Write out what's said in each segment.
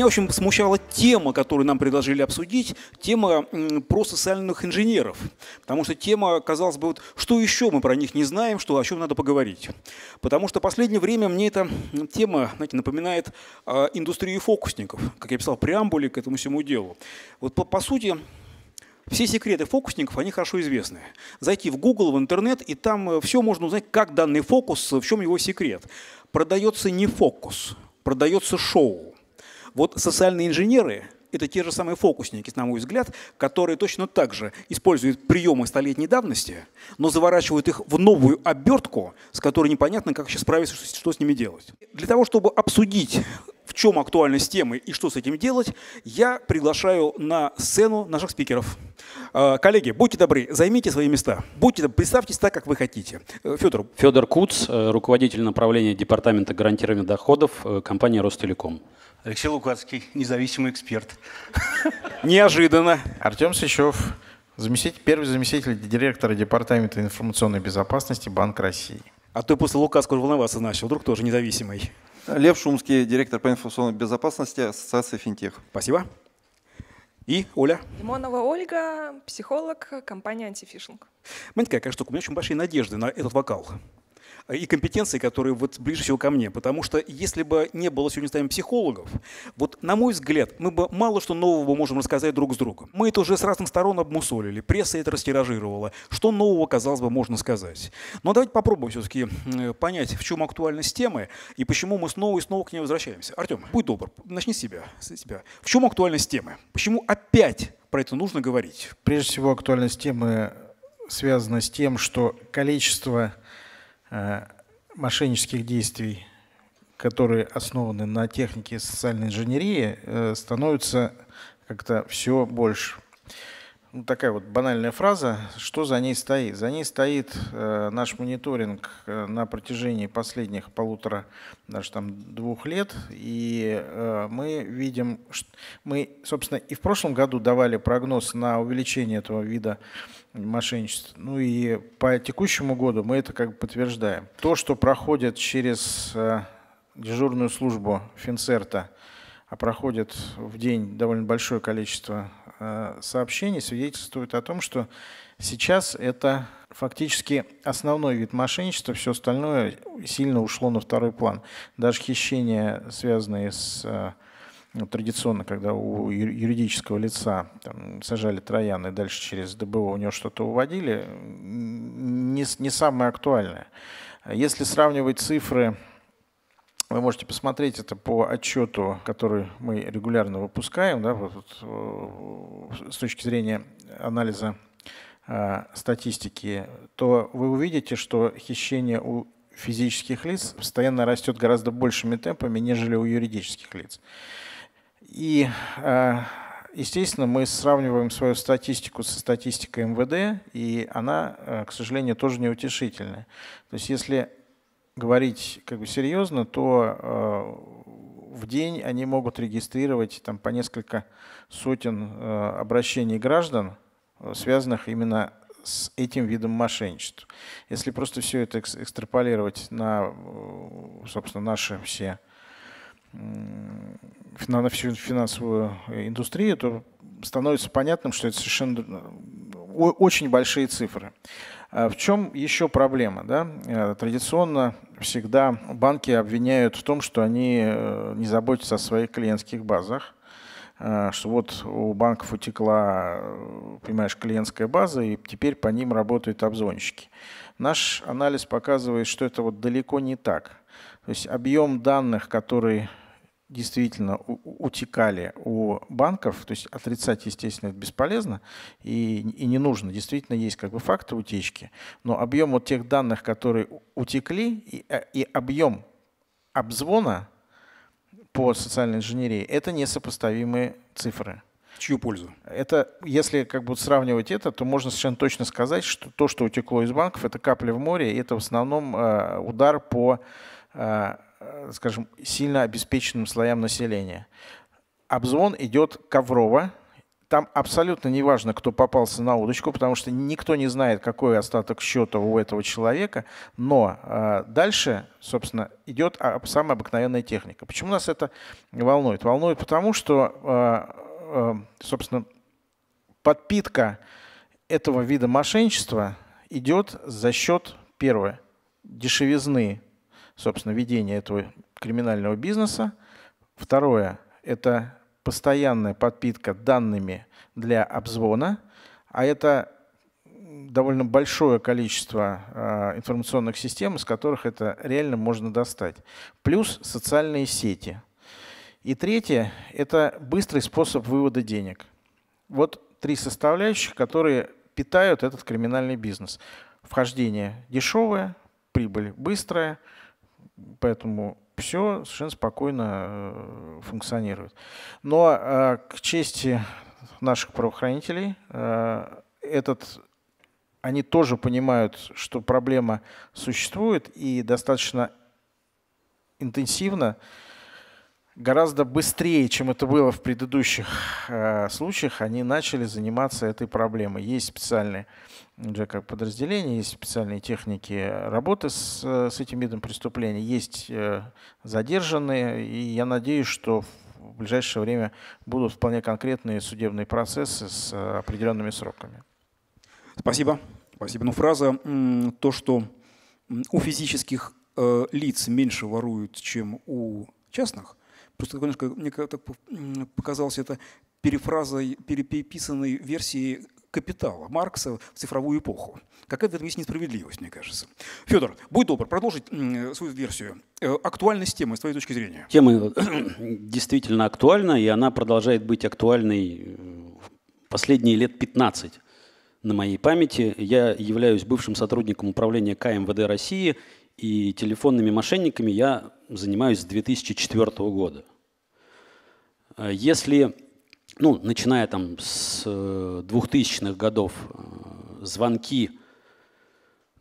Меня общем, смущала тема, которую нам предложили обсудить, тема про социальных инженеров. Потому что тема, казалось бы, вот, что еще мы про них не знаем, что, о чем надо поговорить. Потому что в последнее время мне эта тема знаете, напоминает а, индустрию фокусников, как я писал в преамбуле к этому всему делу. Вот по, по сути, все секреты фокусников, они хорошо известны. Зайти в Google, в интернет, и там э, все можно узнать, как данный фокус, э, в чем его секрет. Продается не фокус, продается шоу. Вот социальные инженеры – это те же самые фокусники, на мой взгляд, которые точно так же используют приемы столетней давности, но заворачивают их в новую обертку, с которой непонятно, как сейчас справиться, что с ними делать. Для того, чтобы обсудить в чем актуальность темы и что с этим делать, я приглашаю на сцену наших спикеров. Э, коллеги, будьте добры, займите свои места. Будьте, представьтесь так, как вы хотите. Э, Федор. Федор Куц, э, руководитель направления Департамента гарантирования доходов компании «Ростелеком». Алексей Лукацкий, независимый эксперт. Неожиданно. Артем Сычев, заместитель, первый заместитель директора Департамента информационной безопасности Банка России. А то после Лукацкого волноваться начал, вдруг тоже независимый. Лев Шумский, директор по информационной безопасности Ассоциации Финтех. Спасибо. И Оля? Лимонова Ольга, психолог, компания «Антифишинг». Мантикай, конечно, у меня очень большие надежды на этот вокал. Э, и компетенции, которые вот ближе всего ко мне. Потому что если бы не было сегодня с нами психологов, вот на мой взгляд, мы бы мало что нового можем рассказать друг с другом. Мы это уже с разных сторон обмусолили, пресса это растиражировала. Что нового, казалось бы, можно сказать? Но давайте попробуем все-таки э, понять, в чем актуальность темы и почему мы снова и снова к ней возвращаемся. Артем, будь добр, начни с себя. С себя. В чем актуальность темы? Почему опять про это нужно говорить? Прежде всего, актуальность темы связана с тем, что количество Э, мошеннических действий, которые основаны на технике социальной инженерии, э, становится как-то все больше. Ну, такая вот банальная фраза. Что за ней стоит? За ней стоит э, наш мониторинг э, на протяжении последних полутора, даже там двух лет. И э, мы видим, что мы, собственно, и в прошлом году давали прогноз на увеличение этого вида э, мошенничество. Ну и по текущему году мы это как бы подтверждаем. То, что проходит через э, дежурную службу Финцерта, а проходит в день довольно большое количество э, сообщений, свидетельствует о том, что сейчас это фактически основной вид мошенничества, все остальное сильно ушло на второй план. Даже хищения, связанные с э, ну, традиционно, когда у юридического лица там, сажали трояны и дальше через ДБО у него что-то уводили, не, не самое актуальное. Если сравнивать цифры, вы можете посмотреть это по отчету, который мы регулярно выпускаем, да, вот, вот, э, с точки зрения анализа э, статистики, то вы увидите, что хищение у физических лиц постоянно растет гораздо большими темпами, нежели у юридических лиц. И, э, естественно, мы сравниваем свою статистику со статистикой МВД, и она, э, к сожалению, тоже неутешительная. То есть если говорить как бы серьезно, то э, в день они могут регистрировать там, по несколько сотен обращений граждан, связанных именно с этим видом мошенничества. Если просто все это экстраполировать на, собственно, наши все на всю финансовую э, индустрию, то становится понятным, что это совершенно э, очень большие цифры. А в чем еще проблема? Да? Э, традиционно всегда банки обвиняют в том, что они не заботятся о своих клиентских базах, что вот у банков утекла, понимаешь, клиентская база, и теперь по ним работают обзвонщики. Наш анализ показывает, что это вот далеко не так. То есть объем данных, который действительно утекали у банков, то есть отрицать, естественно, это бесполезно и, и не нужно. Действительно, есть как бы факты утечки, но объем вот тех данных, которые утекли, и, э, и объем обзвона по социальной инженерии, это несопоставимые цифры. чью пользу? Это, если как бы сравнивать это, то можно совершенно точно сказать, что то, что утекло из банков, это капля в море, и это в основном э, удар по э, Э, скажем, сильно обеспеченным слоям населения. Обзвон идет коврово, там абсолютно не важно, кто попался на удочку, потому что никто не знает, какой остаток счета у этого человека, но э, дальше, собственно, идет а, самая обыкновенная техника. Почему нас это волнует? Волнует потому, что, э, э, собственно, подпитка этого вида мошенничества идет за счет, первое, дешевизны собственно, ведение этого криминального бизнеса. Второе – это постоянная подпитка данными для обзвона, а это довольно большое количество а, информационных систем, из которых это реально можно достать. Плюс социальные сети. И третье – это быстрый способ вывода денег. Вот три составляющих, которые питают этот криминальный бизнес. Вхождение дешевое, прибыль быстрая – Поэтому все совершенно спокойно э, функционирует. Но э, к чести наших правоохранителей, э, этот, они тоже понимают, что проблема существует и достаточно интенсивно гораздо быстрее, чем это было в предыдущих э, случаях, они начали заниматься этой проблемой. Есть специальные уже как подразделения, есть специальные техники работы с, э, с этим видом преступления, есть э, задержанные, и я надеюсь, что в ближайшее время будут вполне конкретные судебные процессы с э, определенными сроками. Спасибо. Спасибо. Ну, фраза то, что у физических э, лиц меньше воруют, чем у частных, Просто, немножко, мне как так показалось, это перефраза, переписанной версии капитала Маркса в цифровую эпоху. Какая-то в этом есть несправедливость, мне кажется. Федор, будь добр, продолжить свою версию. Э, Актуальность темы, с твоей точки зрения. Тема э, действительно актуальна, и она продолжает быть актуальной э, последние лет 15 на моей памяти. Я являюсь бывшим сотрудником управления КМВД России, и телефонными мошенниками я занимаюсь с 2004 года. Э, если, ну, начиная там с 2000-х э, годов, э, звонки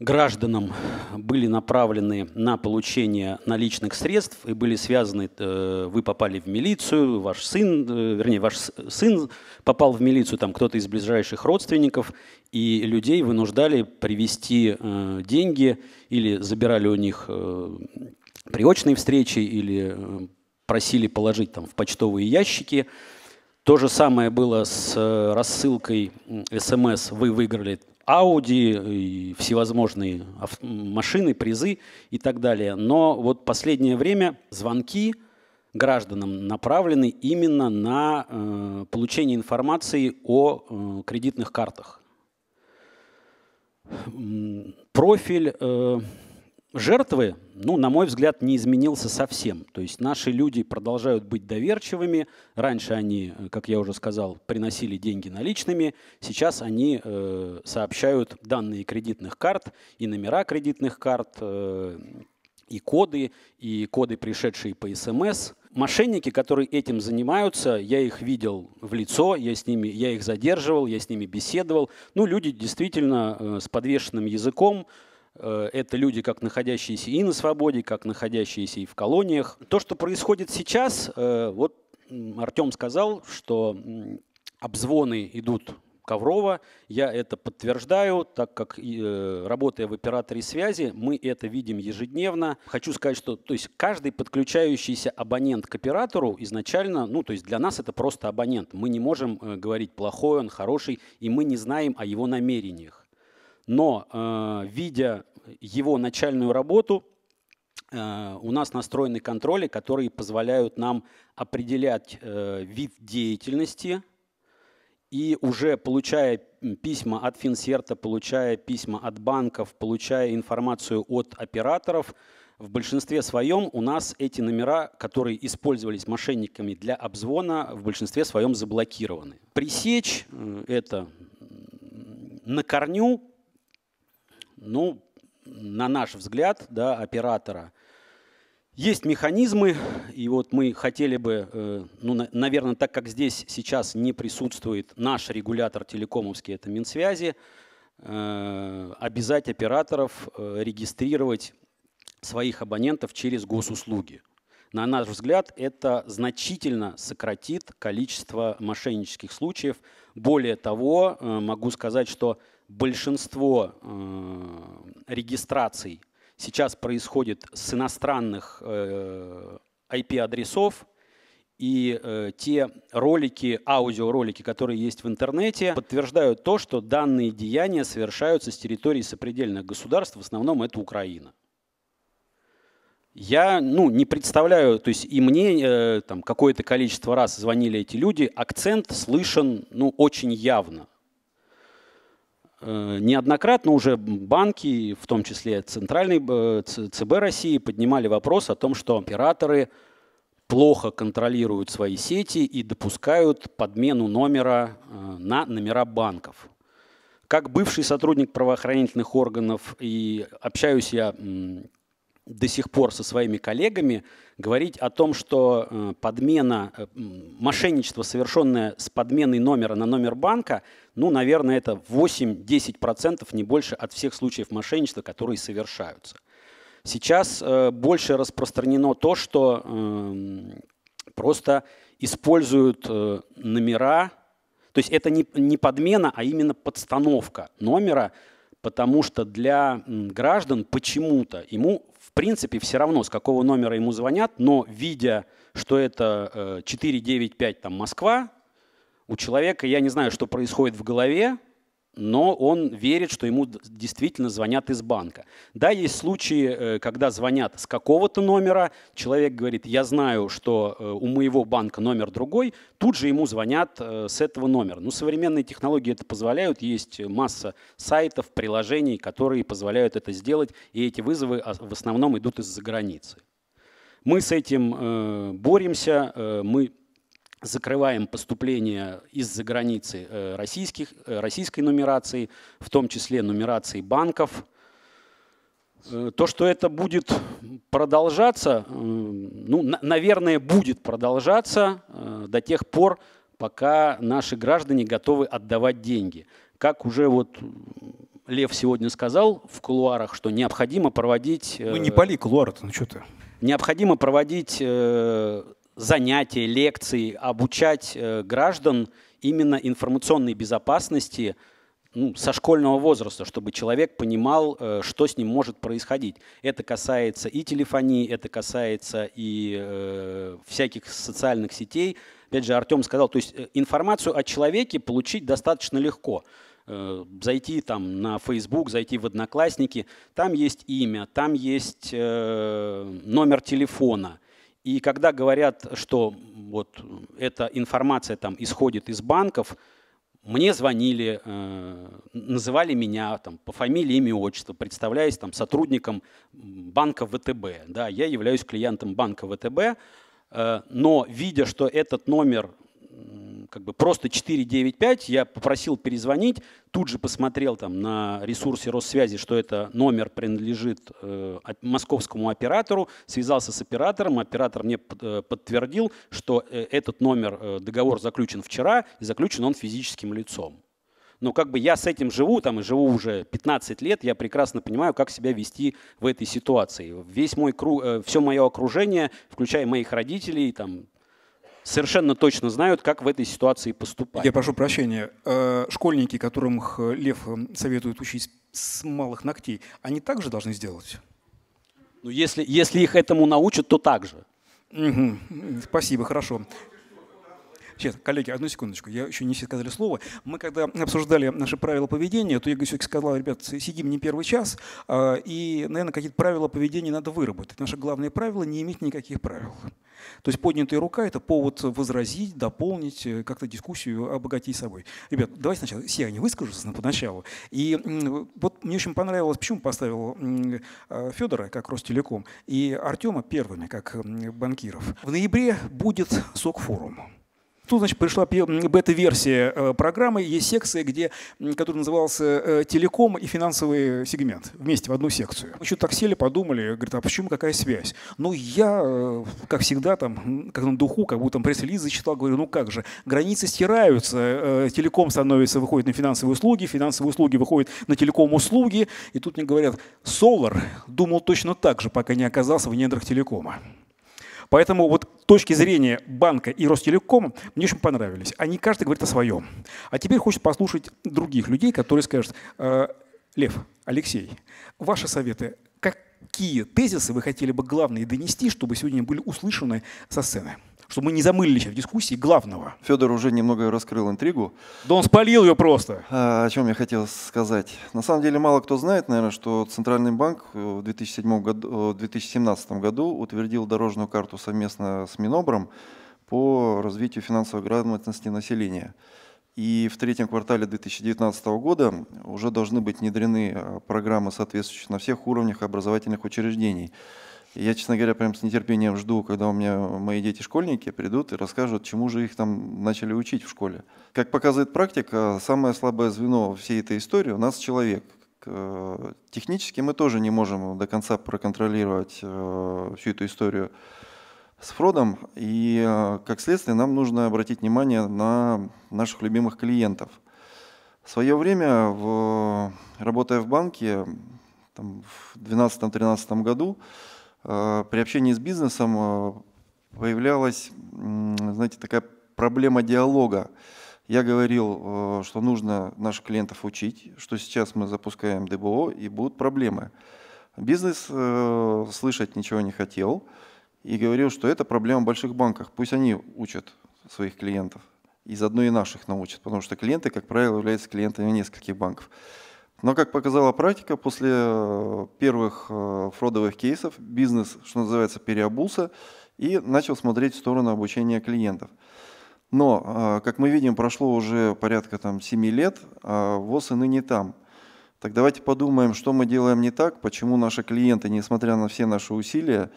гражданам были направлены на получение наличных средств и были связаны, вы попали в милицию, ваш сын, вернее, ваш сын попал в милицию, там кто-то из ближайших родственников, и людей вынуждали привести деньги или забирали у них при встречи или просили положить там в почтовые ящики. То же самое было с э, рассылкой смс. Эм Вы выиграли Audi, и всевозможные машины, призы и так далее. Но вот последнее время звонки гражданам направлены именно на э, получение информации о э, кредитных картах. Профиль э, жертвы, ну, на мой взгляд, не изменился совсем. То есть наши люди продолжают быть доверчивыми. Раньше они, э, как я уже сказал, приносили деньги наличными. Сейчас они э, сообщают данные кредитных карт и номера кредитных карт, э, и коды, и коды, пришедшие по СМС. Эм Мошенники, которые этим занимаются, я их видел в лицо, я, с ними, я их задерживал, я с ними беседовал. Ну, люди действительно э, с подвешенным языком, Э, это люди, как находящиеся и на свободе, как находящиеся и в колониях. То, что происходит сейчас, э, вот Артем сказал, что обзвоны идут Коврова. Я это подтверждаю, так как э, работая в операторе связи, мы это видим ежедневно. Хочу сказать, что то есть каждый подключающийся абонент к оператору изначально, ну то есть для нас это просто абонент. Мы не можем говорить плохой он, хороший, и мы не знаем о его намерениях. Но, э, видя его начальную работу, э, у нас настроены контроли, которые позволяют нам определять э, вид деятельности и уже получая письма от Финсерта, получая письма от банков, получая информацию от операторов, в большинстве своем у нас эти номера, которые использовались мошенниками для обзвона, в большинстве своем заблокированы. Пресечь это на корню ну, на наш взгляд, да, оператора, есть механизмы, и вот мы хотели бы, э, ну, наверное, так как здесь сейчас не присутствует наш регулятор телекомовский, это Минсвязи, э, обязать операторов э, регистрировать своих абонентов через госуслуги. На наш взгляд, это значительно сократит количество мошеннических случаев. Более того, могу сказать, что большинство э, регистраций сейчас происходит с иностранных IP-адресов, э, и э, те ролики, аудиоролики, которые есть в интернете, подтверждают то, что данные деяния совершаются с территории сопредельных государств, в основном это Украина. Я ну, не представляю, то есть и мне э, там какое-то количество раз звонили эти люди, акцент слышен ну, очень явно. Э, неоднократно уже банки, в том числе Центральный э, ЦБ России, поднимали вопрос о том, что операторы плохо контролируют свои сети и допускают подмену номера э, на номера банков. Как бывший сотрудник правоохранительных органов и общаюсь я до сих пор со своими коллегами говорить о том, что э, подмена, э, мошенничество, совершенное с подменой номера на номер банка, ну, наверное, это 8-10%, не больше от всех случаев мошенничества, которые совершаются. Сейчас э, больше распространено то, что эм, просто используют номера, то есть это не, не подмена, а именно подстановка номера, потому что для граждан почему-то ему принципе, все равно, с какого номера ему звонят, но видя, что это 495 э, там Москва, у человека, я не знаю, что происходит в голове, но он верит, что ему действительно звонят из банка. Да, есть случаи, э, когда звонят с какого-то номера, человек говорит, я знаю, что э, у моего банка номер другой, тут же ему звонят э, с этого номера. Ну, современные технологии это позволяют, есть масса сайтов, приложений, которые позволяют это сделать, и эти вызовы в основном идут из-за границы. Мы с этим боремся, мы закрываем поступление из-за границы э, российских, э, российской нумерации, в том числе нумерации банков. Э, то, что это будет продолжаться, ну, наверное, будет продолжаться до тех пор, пока наши граждане готовы отдавать деньги. Как уже вот Лев сегодня сказал в кулуарах, что необходимо проводить... Мы не пали кулуары-то, ну что ты? Необходимо проводить занятия, лекции, обучать э, граждан именно информационной безопасности ну, со школьного возраста, чтобы человек понимал, э, что с ним может происходить. Это касается и телефонии, это касается и э, всяких социальных сетей. Опять же, Артем сказал, то есть э, информацию о человеке получить достаточно легко зайти там на Facebook, зайти в Одноклассники, там есть имя, там есть э, номер телефона, и когда говорят, что вот эта информация там исходит из банков, мне звонили, э, называли меня там, по фамилии, имя, отчество, представляясь там, сотрудником банка ВТБ. Да, я являюсь клиентом банка ВТБ, э, но видя, что этот номер как бы просто 495, я попросил перезвонить, тут же посмотрел там на ресурсе Россвязи, что это номер принадлежит э, московскому оператору, связался с оператором, оператор мне э, подтвердил, что э, этот номер, э, договор заключен вчера, и заключен он физическим лицом. Но как бы я с этим живу, там и живу уже 15 лет, я прекрасно понимаю, как себя вести в этой ситуации. Весь мой круг, э, все мое окружение, включая моих родителей, там, совершенно точно знают, как в этой ситуации поступать. Я прошу прощения. Э, школьники, которым э, Лев эм, советует учить с малых ногтей, они также должны сделать? Ну, если, если их этому научат, то так же. Спасибо, хорошо. Сейчас, коллеги, одну секундочку, я еще не все сказали слово. Мы когда обсуждали наши правила поведения, то я все-таки сказал, ребят, сидим не первый час, а, и, наверное, какие-то правила поведения надо выработать. Наше главное правило – не иметь никаких правил. То есть поднятая рука – это повод возразить, дополнить, э, как-то дискуссию обогатить собой. Ребят, давайте сначала я не выскажусь поначалу. И вот мне очень понравилось, почему поставил э, Федора как Ростелеком и Артема первыми как банкиров. В ноябре будет СОК-форум. Тут, значит, пришла бета-версия э, программы. Есть секция, где, которая назывался э, «Телеком и финансовый сегмент» вместе в одну секцию. Мы ну, что-то так сели, подумали, говорит, а почему какая связь? Ну, я, э, как всегда, там, как на духу, как будто там пресс-релиз зачитал, говорю, ну как же, границы стираются, телеком становится, выходит на финансовые услуги, финансовые услуги выходят на телеком услуги, и тут мне говорят, Solar думал точно так же, пока не оказался в недрах телекома. Поэтому вот точки зрения банка и Ростелекома мне очень понравились. Они каждый говорит о своем. А теперь хочет послушать других людей, которые скажут, «Э, Лев, Алексей, ваши советы, какие тезисы вы хотели бы главные донести, чтобы сегодня были услышаны со сцены? чтобы мы не замылились в дискуссии главного. Федор уже немного раскрыл интригу. Да он спалил ее просто. А, о чем я хотел сказать. На самом деле мало кто знает, наверное, что Центральный банк э, в 2007 году, 2017 э, году утвердил дорожную карту совместно с Минобром по развитию финансовой грамотности населения. И в третьем квартале 2019 года уже должны быть внедрены э, программы соответствующие на всех уровнях образовательных учреждений я, честно говоря, прям с нетерпением жду, когда у меня мои дети-школьники придут и расскажут, чему же их там начали учить в школе. Как показывает практика, самое слабое звено всей этой истории у нас человек. Э, технически мы тоже не можем до конца проконтролировать э, всю эту историю с Фродом. И э, как следствие нам нужно обратить внимание на наших любимых клиентов. В свое время, работая в банке, там, в 2012-2013 году, Э, при общении с бизнесом э, появлялась, знаете, такая проблема диалога. Я говорил, э, что нужно наших клиентов учить, что сейчас мы запускаем ДБО и будут проблемы. Бизнес слышать ничего не хотел и говорил, что это проблема больших банков. Пусть они учат своих клиентов. Из одной и наших научат, потому что клиенты, как правило, являются клиентами нескольких банков. Но, как показала практика, после э, первых э, фродовых кейсов бизнес, что называется, переобулся и начал смотреть в сторону обучения клиентов. Но, э, как мы видим, прошло уже порядка там, 7 лет, а ВОЗ и ныне там. Так давайте подумаем, что мы делаем не так, почему наши клиенты, несмотря на все наши усилия,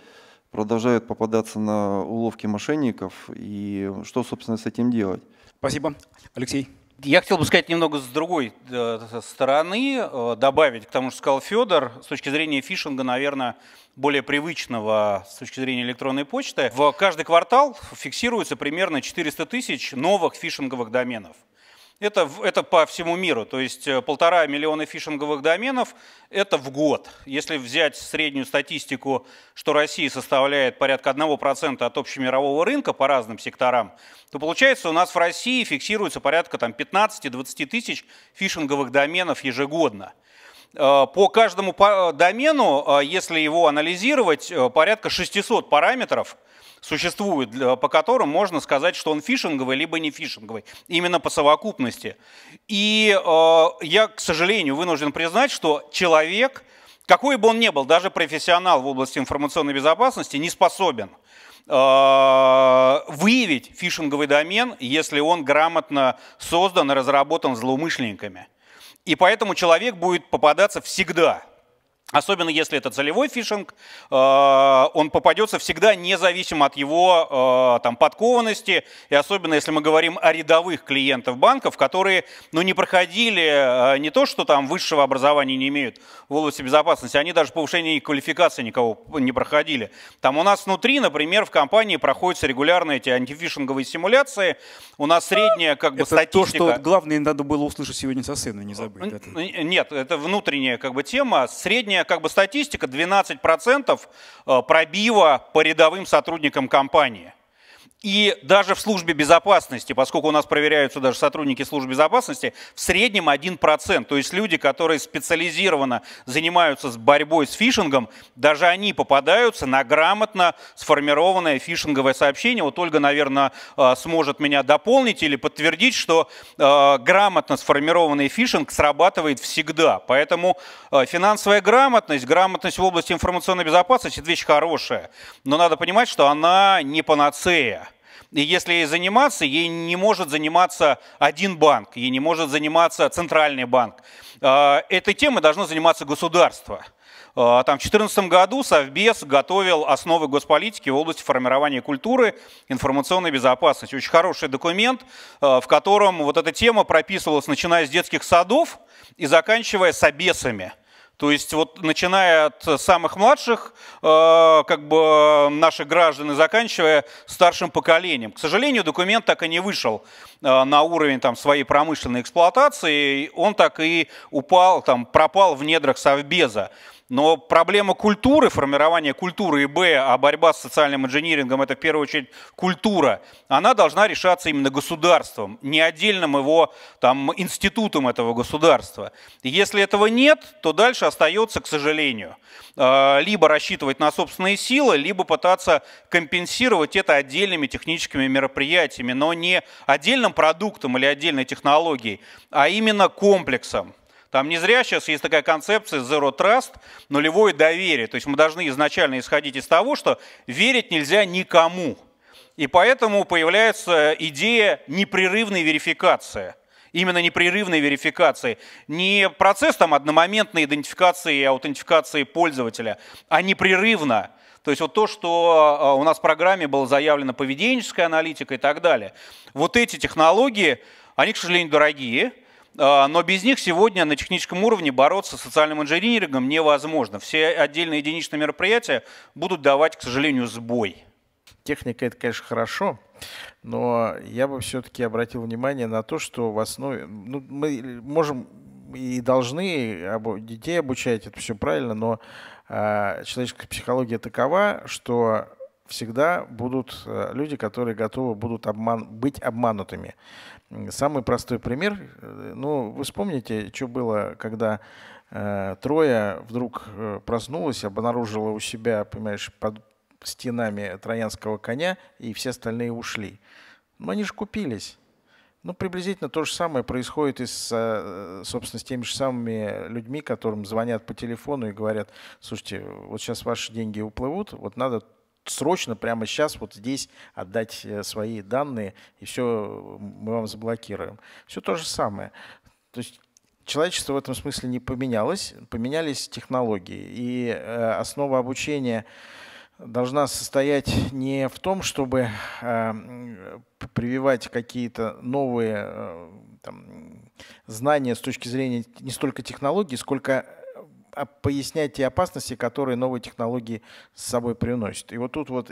продолжают попадаться на уловки мошенников и что, собственно, с этим делать. Спасибо. Алексей. Я хотел бы сказать немного с другой э, стороны, э, добавить к тому, что сказал Федор, с точки зрения фишинга, наверное, более привычного с точки зрения электронной почты. В каждый квартал фиксируется примерно 400 тысяч новых фишинговых доменов. Это, это по всему миру, то есть э, полтора миллиона фишинговых доменов – это в год. Если взять среднюю статистику, что Россия составляет порядка 1% от общемирового рынка по разным секторам, то получается у нас в России фиксируется порядка там 15-20 тысяч фишинговых доменов ежегодно – Э, по каждому э, домену, э, если его анализировать, порядка 600 параметров существует, по которым можно сказать, что он фишинговый, либо не фишинговый, именно по совокупности. И я, к сожалению, вынужден признать, что человек, какой бы он ни был, даже профессионал в области информационной безопасности, не способен выявить фишинговый домен, если он грамотно создан и разработан злоумышленниками. И поэтому человек будет попадаться всегда Особенно если это целевой фишинг, э, он попадется всегда независимо от его э, там, подкованности, и особенно если мы говорим о рядовых клиентов банков, которые ну, не проходили э, не то, что там высшего образования не имеют в области безопасности, они даже повышение квалификации никого не проходили. Там у нас внутри, например, в компании проходятся регулярно эти антифишинговые симуляции, у нас средняя как бы это статистика... то, что главное надо было услышать сегодня со сына, не забыть. Это. Нет, это внутренняя как бы тема, средняя Сегодня как бы статистика 12% процентов э, пробива по рядовым сотрудникам компании – и даже в службе безопасности, поскольку у нас проверяются даже сотрудники службы безопасности, в среднем 1%. То есть люди, которые специализированно занимаются с борьбой с фишингом, даже они попадаются на грамотно сформированное фишинговое сообщение. Вот Ольга, наверное, а, сможет меня дополнить или подтвердить, что а, грамотно сформированный фишинг срабатывает всегда. Поэтому а, финансовая грамотность, грамотность в области информационной безопасности – это вещь хорошая. Но надо понимать, что она не панацея. И если заниматься, ей не может заниматься один банк, ей не может заниматься центральный банк. А, этой темой должно заниматься государство. А, там, в 2014 году Совбез готовил основы госполитики в области формирования культуры информационной безопасности. Очень хороший документ, а, в котором вот эта тема прописывалась, начиная с детских садов и заканчивая собесами – то есть вот начиная от самых младших э, как бы э, наших граждан и заканчивая старшим поколением. К сожалению, документ так и не вышел э, на уровень там, своей промышленной эксплуатации, он так и упал, там, пропал в недрах Совбеза. Но проблема культуры, формирование культуры и Б, а борьба с социальным инжинирингом – это в первую очередь культура, она должна решаться именно государством, не отдельным его там, институтом этого государства. если этого нет, то дальше остается, к сожалению, э, либо рассчитывать на собственные силы, либо пытаться компенсировать это отдельными техническими мероприятиями, но не отдельным продуктом или отдельной технологией, а именно комплексом. Там не зря сейчас есть такая концепция Zero Trust, нулевое доверие. То есть мы должны изначально исходить из того, что верить нельзя никому. И поэтому появляется идея непрерывной верификации – именно непрерывной верификации. Не процесс там одномоментной идентификации и аутентификации пользователя, а непрерывно. То есть вот то, что а, у нас в программе было заявлено поведенческая аналитика и так далее. Вот эти технологии, они, к сожалению, дорогие, а, но без них сегодня на техническом уровне бороться с социальным инжинирингом невозможно. Все отдельные единичные мероприятия будут давать, к сожалению, сбой. Техника это, конечно, хорошо, но я бы все-таки обратил внимание на то, что в основе ну, мы можем и должны детей обучать, это все правильно, но э, человеческая психология такова, что всегда будут а, люди, которые готовы будут обман, быть обманутыми. Самый простой пример, э, ну, вы вспомните, что было, когда э, Троя вдруг э, проснулась, обнаружила у себя, понимаешь, под стенами троянского коня, и все остальные ушли. Но они же купились. Ну, приблизительно то же самое происходит и, с, э, собственно, с теми же самыми людьми, которым звонят по телефону и говорят, слушайте, вот сейчас ваши деньги уплывут, вот надо срочно, прямо сейчас, вот здесь отдать э, свои данные, и все мы вам заблокируем. Все то же самое. То есть человечество в этом смысле не поменялось, поменялись технологии. И э, основа обучения должна состоять не в том, чтобы эм, прививать какие-то новые э, там, знания с точки зрения не столько технологий, сколько пояснять те опасности, которые новые технологии с собой приносят. И вот тут вот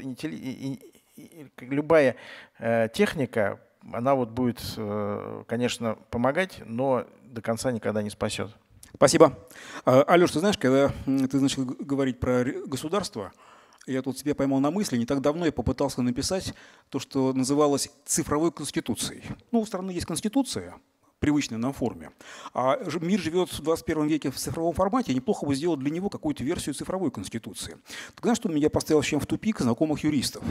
любая э, техника, она вот будет, э, конечно, помогать, но до конца никогда не спасет. Спасибо. А, Алеш, ты знаешь, когда ты начал говорить про государство, я тут себе поймал на мысли, не так давно я попытался написать то, что называлось цифровой конституцией. Ну, у страны есть конституция, привычной нам форме. А мир живет в 21 веке в цифровом формате, неплохо бы сделать для него какую-то версию цифровой конституции. Так знаешь, что меня поставил чем в тупик знакомых юристов?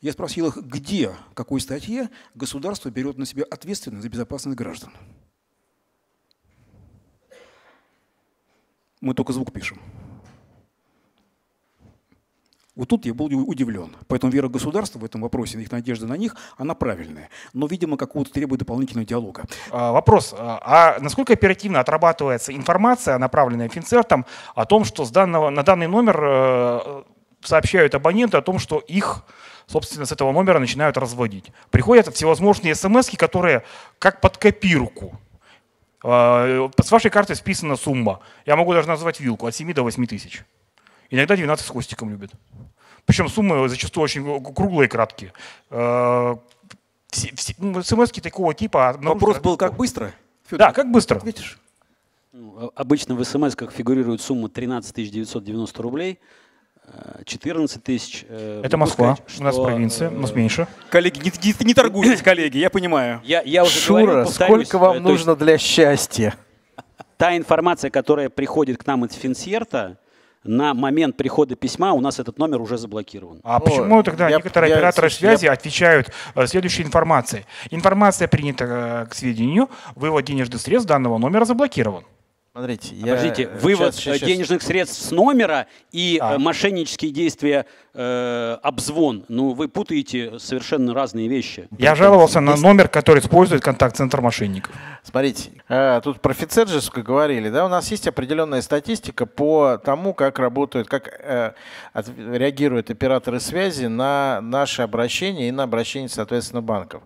Я спросил их, где, какой статье государство берет на себя ответственность за безопасность граждан. Мы только звук пишем. Вот тут я был удивлен. Поэтому вера государства в этом вопросе, их надежда на них, она правильная. Но, видимо, какого-то требует дополнительного диалога. А, вопрос. А, а насколько оперативно отрабатывается информация, направленная Финцертом, о том, что с данного, на данный номер э, сообщают абоненты о том, что их собственно, с этого номера начинают разводить. Приходят всевозможные смс, которые как под копирку. А, э, с вашей карты списана сумма. Я могу даже назвать вилку от 7 до 8 тысяч. Иногда 12 с хвостиком любят. Причем суммы зачастую очень круглые и краткие. Э, все, все, ну, смс такого типа. Вопрос был, как быстро? да, как быстро. Видишь? Ну, а, обычно в смс как фигурирует сумма 13 990 рублей. 14 э, тысяч. Э, это Москва, сказать, что, у нас провинция, у нас меньше. Коллеги, не, не, не торгуйтесь, коллеги, я понимаю. Я, я уже Шура, говорил, сколько вам нужно есть, для счастья? Та информация, которая приходит к нам от Финсерта, на момент прихода письма у нас этот номер уже заблокирован. А О, почему тогда я, некоторые я, операторы я, связи я... отвечают э, следующей информацией? Информация принята э, к сведению, вывод денежных средств данного номера заблокирован. Смотрите, я... Подождите, вывод сейчас, сейчас, денежных средств с номера и а. Э, мошеннические действия, э, обзвон. Ну, вы путаете совершенно разные вещи. Я жаловался на номер, который использует контакт-центр мошенников. Смотрите, э, тут про Фицерджеску говорили, да, у нас есть определенная статистика по тому, как работают, как э, реагируют операторы связи на наши обращения и на обращения, соответственно, банков.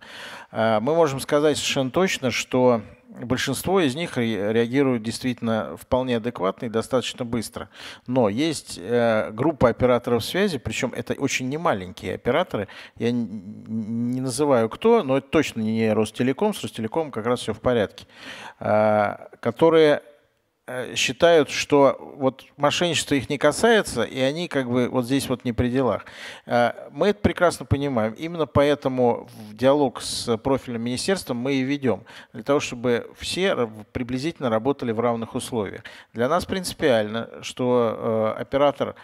мы можем сказать совершенно точно, что большинство из них реагируют действительно вполне адекватно и достаточно быстро. Но есть э, группа операторов связи, причем это очень немаленькие операторы. Я не называю кто, но это точно не Ростелеком. С Ростелеком как раз все в порядке. Э, которые Э, считают, что вот мошенничество их не касается, и они как бы вот здесь вот не при делах. Э, мы это прекрасно понимаем. Именно поэтому в диалог с профильным министерством мы и ведем, для того, чтобы все приблизительно работали в равных условиях. Для нас принципиально, что э, оператор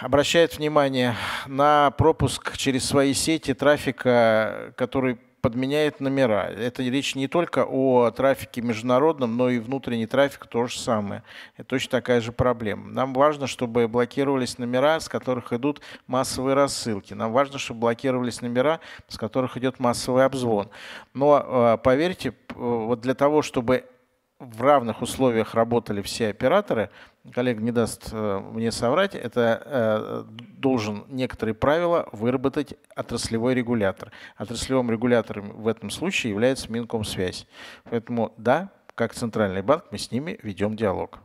обращает внимание на пропуск через свои сети трафика, который подменяет номера. Это речь не только о трафике международном, но и внутренний трафик то же самое. Это точно такая же проблема. Нам важно, чтобы блокировались номера, с которых идут массовые рассылки. Нам важно, чтобы блокировались номера, с которых идет массовый обзвон. Но а, поверьте, э, вот для того, чтобы в равных условиях работали все операторы, коллега не даст э, мне соврать, это э, должен некоторые правила выработать отраслевой регулятор. Отраслевым регулятором в этом случае является Минкомсвязь. Поэтому да, как Центральный банк мы с ними ведем диалог.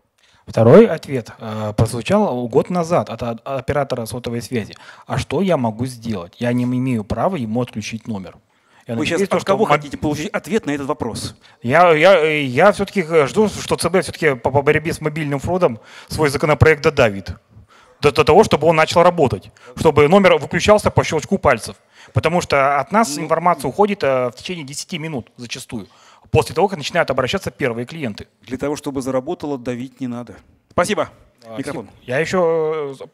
Второй ответ э, прозвучал год назад от, от оператора сотовой связи. А что я могу сделать? Я не имею права ему отключить номер. Я Вы сейчас то, от что кого хотите получить ответ на этот вопрос? Я, я, я все-таки жду, что ЦБ все-таки по, по борьбе с мобильным фродом свой законопроект додавит до, до того, чтобы он начал работать, чтобы номер выключался по щелчку пальцев. Потому что от нас ну, информация уходит э, в течение 10 минут зачастую, после того, как начинают обращаться первые клиенты. Для того, чтобы заработало, давить не надо. Спасибо. Микрофон. Я еще э,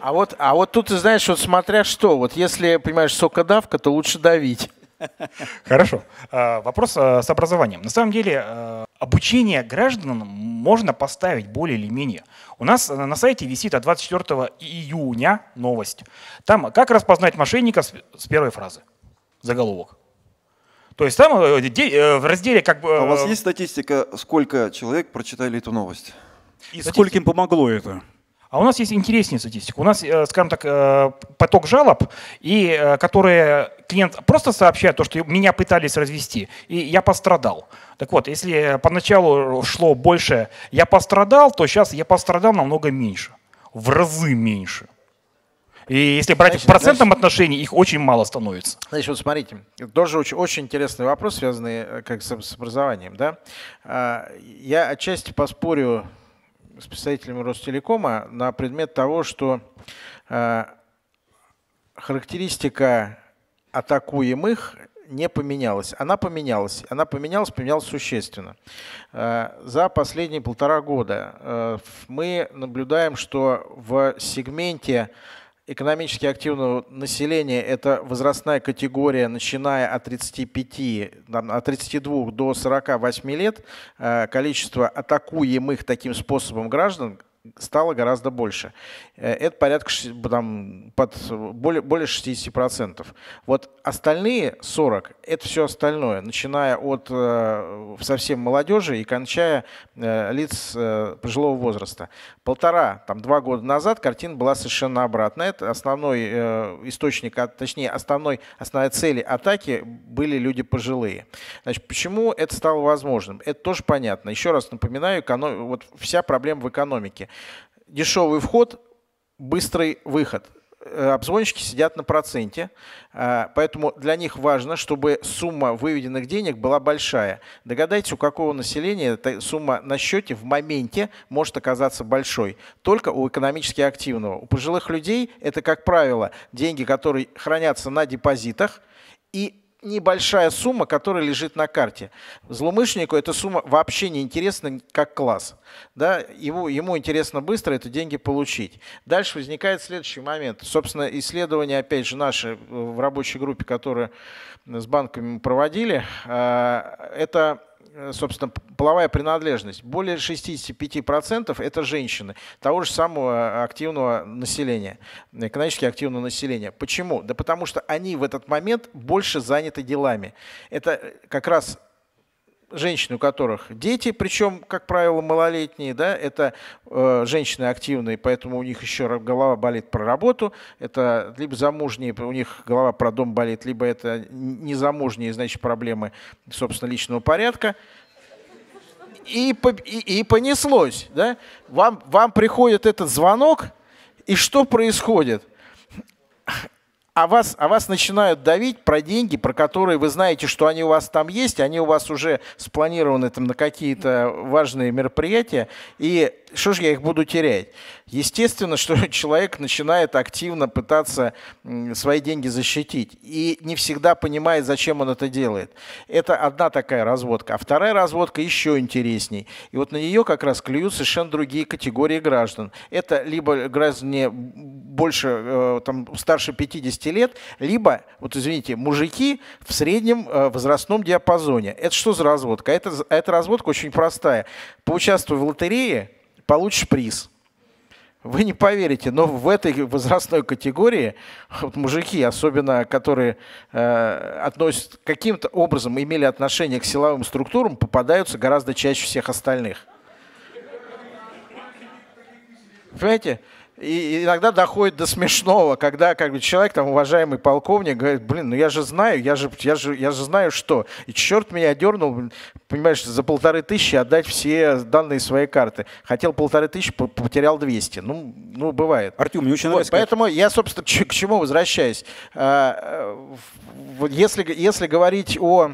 а вот, а вот тут ты знаешь, вот смотря что, вот если, понимаешь, сокодавка, то лучше давить. Хорошо. А, вопрос а, с образованием. На самом деле а, обучение граждан можно поставить более или менее. У нас э, на сайте висит от 24 июня новость. Там как распознать мошенника с первой фразы, заголовок. То есть там э, э, в разделе как бы… у вас есть статистика, сколько человек прочитали эту новость? И Статистика. сколько им помогло это? А у нас есть интереснее статистика. У нас, э, скажем так, э, поток жалоб, и э, которые клиент просто сообщает то, что меня пытались развести, и я пострадал. Так вот, если поначалу шло больше «я пострадал», то сейчас «я пострадал» намного меньше. В разы меньше. И если брать значит, в процентном значит, отношении, их очень мало становится. Значит, вот смотрите, тоже очень, очень интересный вопрос, связанный как с, с образованием. Да? А, я отчасти поспорю с представителями Ростелекома на предмет того, что э, характеристика атакуемых не поменялась. Она поменялась. Она поменялась, поменялась существенно. Э, за последние полтора года э, мы наблюдаем, что в сегменте экономически активного населения – это возрастная категория, начиная от 35, от 32 до 48 лет, э, количество атакуемых таким способом граждан стало гораздо больше. Э, это порядка там, под, более, более 60%. Вот остальные 40 – это все остальное, начиная от э, совсем молодежи и кончая э, лиц пожилого возраста. Полтора, там, два года назад картина была совершенно обратная. Это основной источник, а точнее, основной, основной цели атаки были люди пожилые. Значит, почему это стало возможным? Это тоже понятно. Еще раз напоминаю, эконом... вот вся проблема в экономике. Дешевый вход, быстрый выход. Э, обзвонщики сидят на проценте, э, поэтому для них важно, чтобы сумма выведенных денег была большая. Догадайтесь, у какого населения эта сумма на счете в моменте может оказаться большой. Только у экономически активного. У пожилых людей это, как правило, деньги, которые хранятся на депозитах, и небольшая сумма, которая лежит на карте. Злоумышленнику эта сумма вообще не интересна как класс. Да? ему ему интересно быстро эти деньги получить. Дальше возникает следующий момент. Собственно, исследования, опять же, наши э, в рабочей группе, которые с банками проводили, э, это Э, собственно, половая принадлежность. Более 65% это женщины того же самого э, активного населения, э, экономически активного населения. Почему? Да потому что они в этот момент больше заняты делами. Это как раз женщин, у которых дети, причем, как правило, малолетние, да, это э, женщины активные, поэтому у них еще голова болит про работу, это либо замужние, у них голова про дом болит, либо это незамужние, значит, проблемы, собственно, личного порядка. И, и, и понеслось, да? Вам, вам приходит этот звонок, и что происходит? а вас, а вас начинают давить про деньги, про которые вы знаете, что они у вас там есть, они у вас уже спланированы там на какие-то важные мероприятия, и что же я их буду терять? Естественно, что человек начинает активно пытаться свои деньги защитить и не всегда понимает, зачем он это делает. Это одна такая разводка. А вторая разводка еще интересней. И вот на нее как раз клюют совершенно другие категории граждан. Это либо граждане больше, э, там, старше 50 лет, либо, вот извините, мужики в среднем э, возрастном диапазоне. Это что за разводка? Это, эта разводка очень простая. Поучаствуй в лотерее, получишь приз. Вы не поверите, но в этой возрастной категории вот мужики, особенно которые э, относят, каким-то образом имели отношение к силовым структурам, попадаются гораздо чаще всех остальных. Понимаете? и иногда доходит до смешного, когда как бы, человек, там, уважаемый полковник, говорит, блин, ну я же знаю, я же, я же, я же знаю, что. И черт меня дернул, понимаешь, за полторы тысячи отдать все данные своей карты. Хотел полторы тысячи, потерял 200. Ну, ну бывает. Артем, мне очень вот, Поэтому я, собственно, к чему возвращаюсь. А, э, если, если говорить о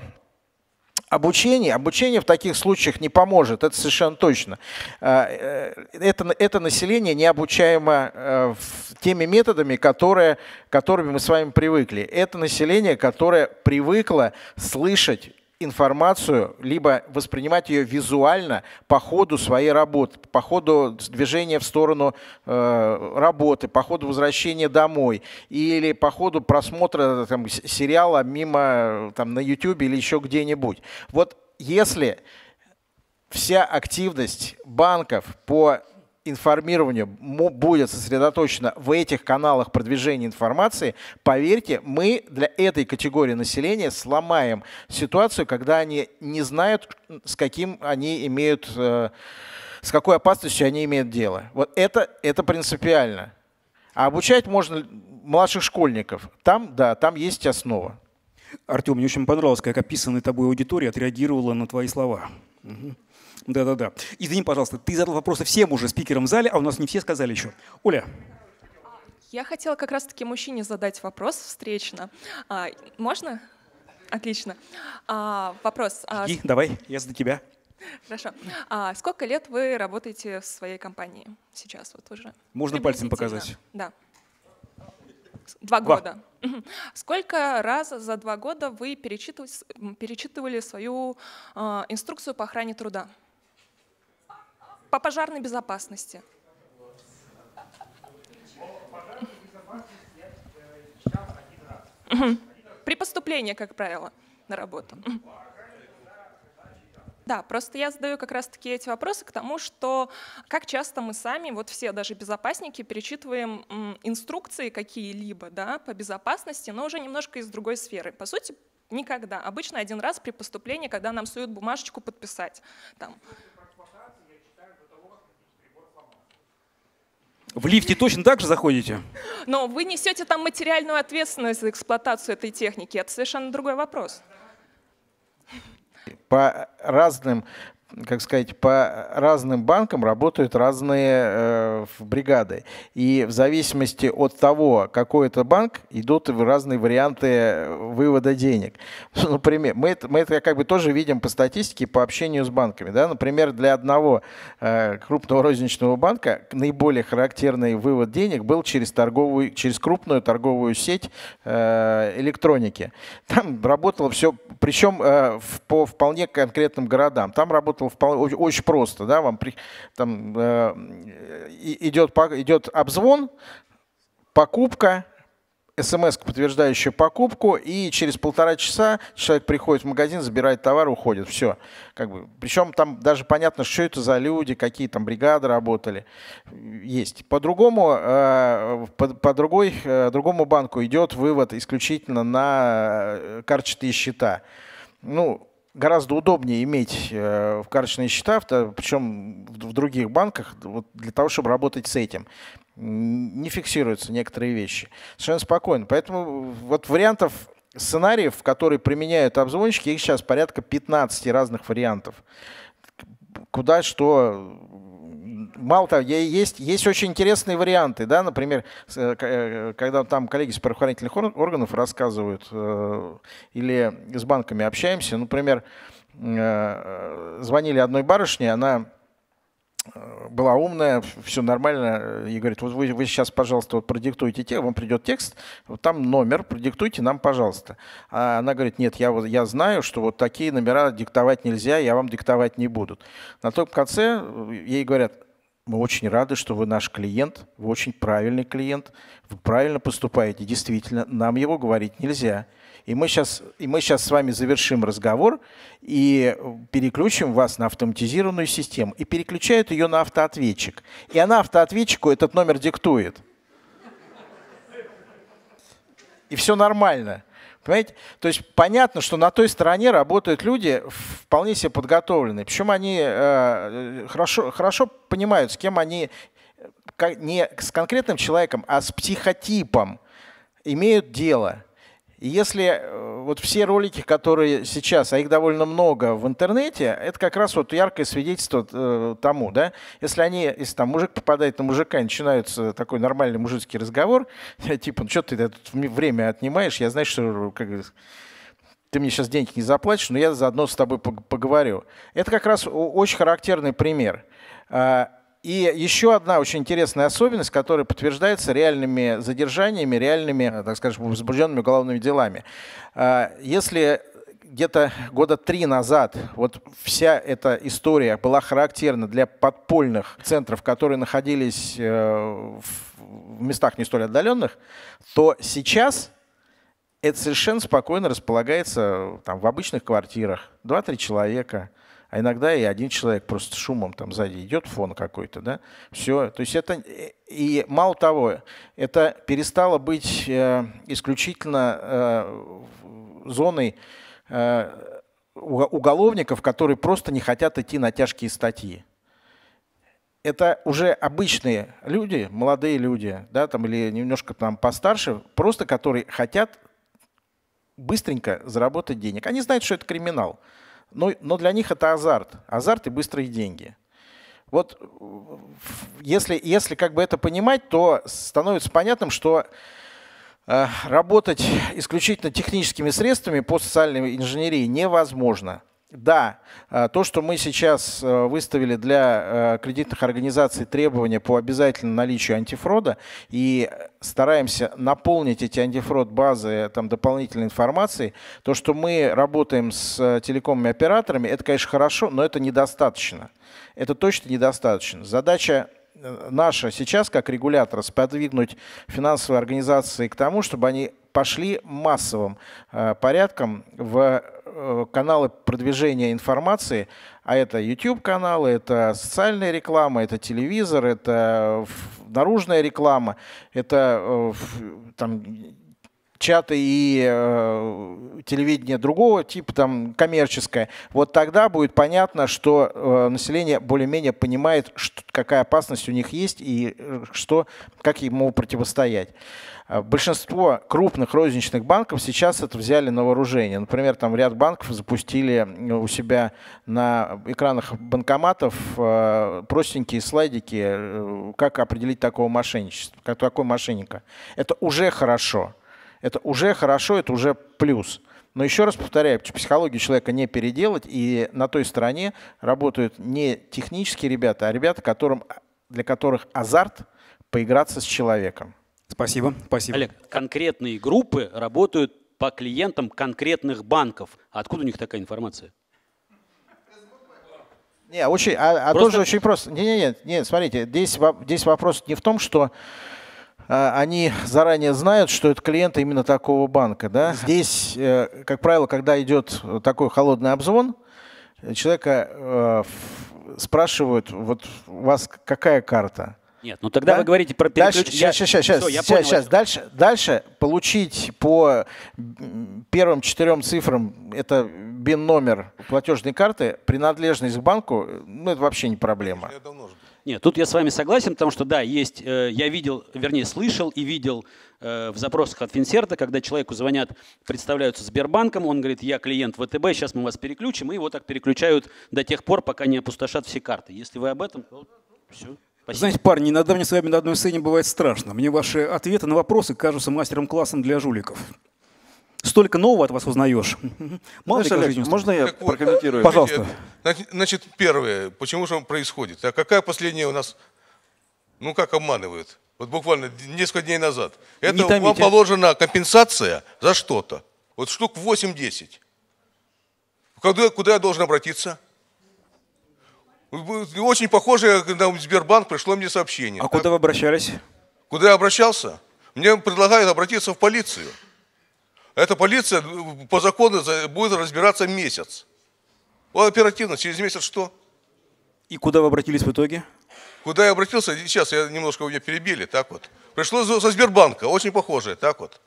Обучение, обучение в таких случаях не поможет, это совершенно точно. Э, э, это, это население не обучаемо э, теми методами, которые, которыми мы с вами привыкли. Это население, которое привыкло слышать информацию, либо воспринимать ее визуально по ходу своей работы, по ходу движения в сторону э, работы, по ходу возвращения домой или по ходу просмотра там, сериала мимо там, на YouTube или еще где-нибудь. Вот если вся активность банков по информирование будет сосредоточено в этих каналах продвижения информации, поверьте, мы для этой категории населения сломаем ситуацию, когда они не знают, с каким они имеют, э, с какой опасностью они имеют дело. Вот это, это принципиально. А обучать можно младших школьников. Там, да, там есть основа. Артем, мне очень понравилось, как описанная тобой аудитория отреагировала на твои слова. Угу. Да-да-да. Извини, пожалуйста, ты задал вопросы всем уже спикерам в зале, а у нас не все сказали еще. Оля. Я хотела как раз-таки мужчине задать вопрос встречно. А, можно? Отлично. А, вопрос. Жди, а... давай, я за тебя. Хорошо. А сколько лет вы работаете в своей компании сейчас вот уже? Можно пальцем показать. Да. Два, два года. Сколько раз за два года вы перечитывали, свою а, инструкцию по охране труда? по пожарной безопасности. При поступлении, как правило, на работу. Да, просто я задаю как раз-таки эти вопросы к тому, что как часто мы сами, вот все даже безопасники, перечитываем инструкции какие-либо да, по безопасности, но уже немножко из другой сферы. По сути, никогда. Обычно один раз при поступлении, когда нам суют бумажечку подписать. Там, В лифте точно так же заходите? Но вы несете там материальную ответственность за эксплуатацию этой техники. Это совершенно другой вопрос. По разным как сказать, по разным банкам работают разные э, бригады. И в зависимости от того, какой это банк, идут разные варианты э, вывода денег. Ну, например, мы это, мы это как бы тоже видим по статистике, по общению с банками. Да? Например, для одного э, крупного розничного банка наиболее характерный вывод денег был через, торговую, через крупную торговую сеть э, электроники. Там работало все, причем э, в, по вполне конкретным городам. Там работало работал очень просто. Да, вам при, там, э, идет, идет обзвон, покупка, смс подтверждающая покупку, и через полтора часа человек приходит в магазин, забирает товар, уходит. Все. Как бы, причем там даже понятно, что это за люди, какие там бригады работали. Есть. По-другому, э, по, по другой, э, другому банку идет вывод исключительно на э, карточные счета. Ну, гораздо удобнее иметь э, в карточные счета, причем в других банках, вот для того, чтобы работать с этим. Не фиксируются некоторые вещи. Совершенно спокойно. Поэтому вот вариантов сценариев, которые применяют обзвонщики, их сейчас порядка 15 разных вариантов. Куда что мало того, есть, есть очень интересные варианты, да, например, э, э, когда там коллеги из правоохранительных органов рассказывают э, или с банками общаемся, например, звонили одной барышне, она была умная, все нормально, и говорит, вот вы, вы сейчас, пожалуйста, вот продиктуйте текст, вам придет текст, вот там номер, продиктуйте нам, пожалуйста. А она говорит, нет, я, я знаю, что вот такие номера диктовать нельзя, я вам диктовать не буду. На том конце э, ей говорят, мы очень рады, что вы наш клиент, вы очень правильный клиент, вы правильно поступаете. Действительно, нам его говорить нельзя. И мы сейчас, и мы сейчас с вами завершим разговор и переключим вас на автоматизированную систему. И переключают ее на автоответчик. И она автоответчику этот номер диктует. И все нормально. Понимаете? То есть понятно, что на той стороне работают люди вполне себе подготовленные. Причем они э, э, хорошо, хорошо понимают, с кем они э, не с конкретным человеком, а с психотипом имеют дело. И если э, вот все ролики, которые сейчас, а их довольно много в интернете, это как раз вот яркое свидетельство э, тому, да, если они, если там мужик попадает на мужика, начинается такой нормальный мужицкий разговор, э, типа, ну что ты тут время отнимаешь, я знаю, что как, ты мне сейчас денег не заплатишь, но я заодно с тобой поговорю. Это как раз очень характерный пример. А, и еще одна очень интересная особенность, которая подтверждается реальными задержаниями, реальными, э, так скажем, возбужденными уголовными делами. Э, если где-то года три назад вот вся эта история была характерна для подпольных центров, которые находились э, в местах не столь отдаленных, то сейчас это совершенно спокойно располагается там, в обычных квартирах. два-три человека – а иногда и один человек просто шумом там сзади идет, фон какой-то, да, все. То есть это, э, и мало того, это перестало быть э, исключительно э, зоной уголовников, которые просто не хотят идти на тяжкие статьи это уже обычные люди, молодые люди, да, там или немножко там постарше, просто которые хотят быстренько заработать денег. Они знают, что это криминал. Но, ну, но для них это азарт. Азарт и быстрые деньги. Вот э, если, если как бы это понимать, то становится понятным, что э, работать исключительно техническими средствами по социальной инженерии невозможно. Да, э, то, что мы сейчас э, выставили для э, кредитных организаций требования по обязательному наличию антифрода и стараемся наполнить эти антифрод базы там, дополнительной информацией, то, что мы работаем с телекомными операторами, это, конечно, хорошо, но это недостаточно. Это точно недостаточно. Задача наша сейчас, как регулятора, сподвигнуть финансовые организации к тому, чтобы они пошли массовым э, порядком в э, каналы продвижения информации, а это YouTube-каналы, это социальная реклама, это телевизор, это наружная реклама, это э, там, чаты и э, телевидение другого типа, там, коммерческое, вот тогда будет понятно, что э, население более-менее понимает, что, какая опасность у них есть и э, что, как ему противостоять. Э, большинство крупных розничных банков сейчас это взяли на вооружение. Например, там ряд банков запустили э, у себя на экранах банкоматов простенькие слайдики, как определить такого мошенничества, как мошенника. Это уже хорошо. Это уже хорошо, это уже плюс. Но еще раз повторяю, психологию человека не переделать, и на той стороне работают не технические ребята, а ребята, которым, для которых азарт поиграться с человеком. Спасибо, спасибо. Олег, конкретные группы работают по клиентам конкретных банков. Откуда у них такая информация? Не, очень, а, а просто... тоже очень просто. Не, не, не, не, смотрите, здесь, здесь вопрос не в том, что а, они заранее знают, что это клиенты именно такого банка. Да? Здесь, э, как правило, когда идет такой холодный обзвон, человека э, спрашивают, вот у вас какая карта? Нет, ну тогда да? вы говорите про переключение. сейчас, сейчас, сейчас, Все, сейчас, сейчас. Дальше, дальше получить по первым четырем цифрам, это БИН-номер платежной карты, принадлежность к банку, ну это вообще не проблема. Я давно нет, тут я с вами согласен, потому что, да, есть, э, я видел, вернее, слышал и видел э, в запросах от Финсерта, когда человеку звонят, представляются Сбербанком, он говорит, я клиент ВТБ, сейчас мы вас переключим, и его так переключают до тех пор, пока не опустошат все карты. Если вы об этом, то все. Спасибо. Знаете, парни, иногда мне с вами на одной сцене бывает страшно. Мне ваши ответы на вопросы кажутся мастером-классом для жуликов. Столько нового от вас узнаешь. Мало Знаешь, Олег, можно я так прокомментирую? Пожалуйста. Значит, первое, почему же он происходит? А какая последняя у нас, ну как обманывают? Вот буквально несколько дней назад. Это Не томите. вам положена компенсация за что-то. Вот штук 8-10. Куда, куда я должен обратиться? Очень похоже, когда э, в Сбербанк пришло мне сообщение. А так, куда вы обращались? Куда я обращался? Мне предлагают обратиться в полицию. Эта полиция ну, по закону будет разбираться месяц. Вот оперативно, через месяц что? И куда вы обратились в итоге? Куда я обратился? Сейчас я немножко меня перебили, так вот. Пришло со Сбербанка, очень похожее, так вот.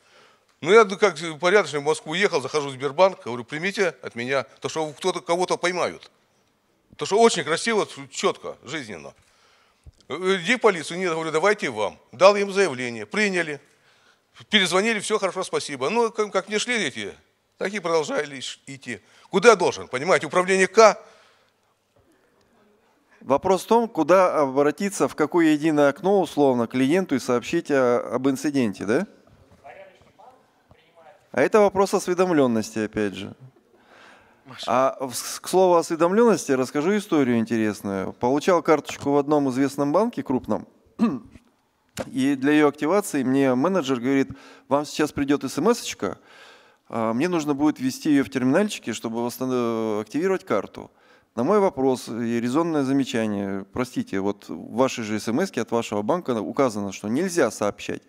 Ну, я ну, как порядочный в Москву ехал, захожу в Сбербанк, говорю, примите от меня, то, что кто-то кого-то поймают. То, что очень красиво, четко, жизненно. Э, иди в полицию, нет, говорю, давайте вам. Дал им заявление, приняли, Перезвонили, все хорошо, спасибо. Ну, как, как не шли эти, так и продолжали идти. Куда должен, понимаете, управление К? Вопрос в том, куда обратиться, в какое единое окно, условно, клиенту и сообщить о, об инциденте, да? А это вопрос осведомленности, опять же. А к слову осведомленности расскажу историю интересную. Получал карточку в одном известном банке крупном. И для ее активации мне менеджер говорит, вам сейчас придет смс а, мне нужно будет ввести ее в терминальчике, чтобы э, активировать карту. На мой вопрос и резонное замечание, простите, вот в вашей же смс от вашего банка указано, что нельзя сообщать.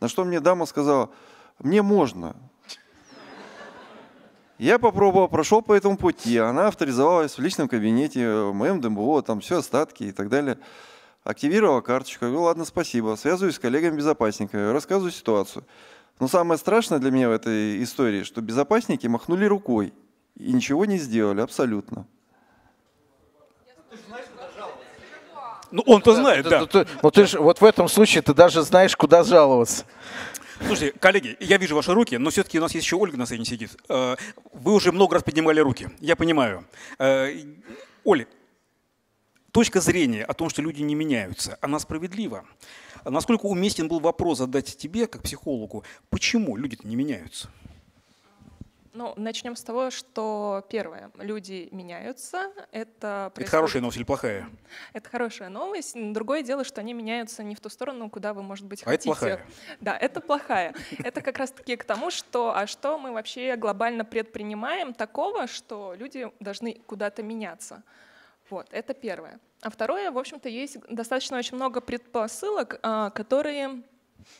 На что мне дама сказала, мне можно. Я попробовал, прошел по этому пути, она авторизовалась в личном кабинете, э, в моем ДМБО, там все остатки и так далее активировала карточку, говорю, ладно, спасибо, связываюсь с коллегами-безопасниками, рассказываю ситуацию. Но самое страшное для меня в этой истории, что безопасники махнули рукой и ничего не сделали абсолютно. Ну, он-то знает, да. ну, ты же вот в этом случае ты даже знаешь, куда жаловаться. Слушайте, коллеги, я вижу ваши руки, но все-таки у нас есть еще Ольга на сцене сидит. Э, вы уже много раз поднимали руки, я понимаю. Э, Оля, Точка зрения о том, что люди не меняются, она справедлива. Насколько уместен был вопрос задать тебе, как психологу, почему люди не меняются? Ну, начнем с того, что первое, люди меняются. Это, происходит... это хорошая новость или плохая? Это хорошая новость. Другое дело, что они меняются не в ту сторону, куда вы, может быть, а хотите. Это плохая. Да, это плохая. Это как раз-таки к тому, что а что мы вообще глобально предпринимаем такого, что люди должны куда-то меняться. Вот, это первое. А второе, в общем-то, есть достаточно очень много предпосылок, а, которые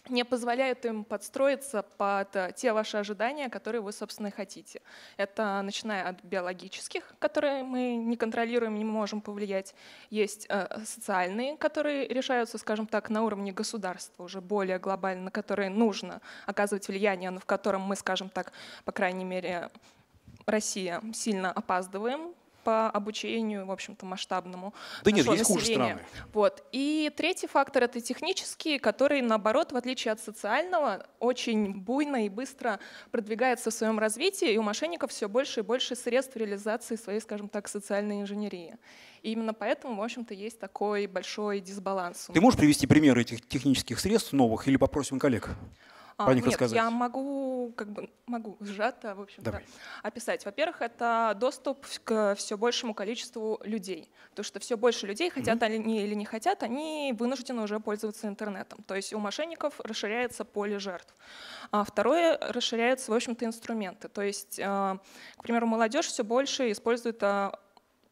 не позволяют им подстроиться под э, те ваши ожидания, которые вы, собственно, хотите. Это начиная от биологических, которые мы не контролируем, не можем повлиять. Есть э, социальные, которые решаются, скажем так, на уровне государства, уже более глобально, на которые нужно оказывать влияние, но в котором мы, скажем так, по крайней мере, Россия сильно опаздываем по обучению, в общем-то, масштабному. Да нет, есть население. хуже страны. Вот. И третий фактор — это технический, который, наоборот, в отличие от социального, очень буйно и быстро продвигается в своем развитии, и у мошенников все больше и больше средств реализации своей, скажем так, социальной инженерии. И именно поэтому, в общем-то, есть такой большой дисбаланс. Ты можешь привести примеры этих технических средств новых или попросим коллег? А, Про них Нет, я могу, как бы, могу сжато, в общем, да, описать. Во-первых, это доступ к все большему количеству людей. Потому что все больше людей, хотят mm-hmm. они или не хотят, они вынуждены уже пользоваться интернетом. То есть у мошенников расширяется поле жертв. А второе, расширяются, в общем-то, инструменты. То есть, э, к примеру, молодежь все больше использует э,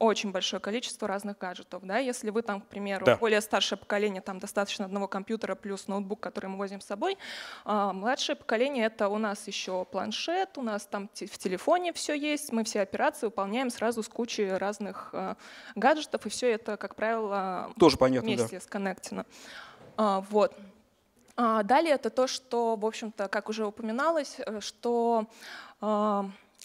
очень большое количество разных гаджетов. Да? Если вы там, к примеру, да. более старшее поколение, там достаточно одного компьютера плюс ноутбук, который мы возим с собой, а младшее поколение — это у нас еще планшет, у нас там в телефоне все есть, мы все операции выполняем сразу с кучей разных а, гаджетов, и все это, как правило, Тоже понятно, вместе да. сконнектено. А, вот. А, далее это то, что, в общем-то, как уже упоминалось, э, что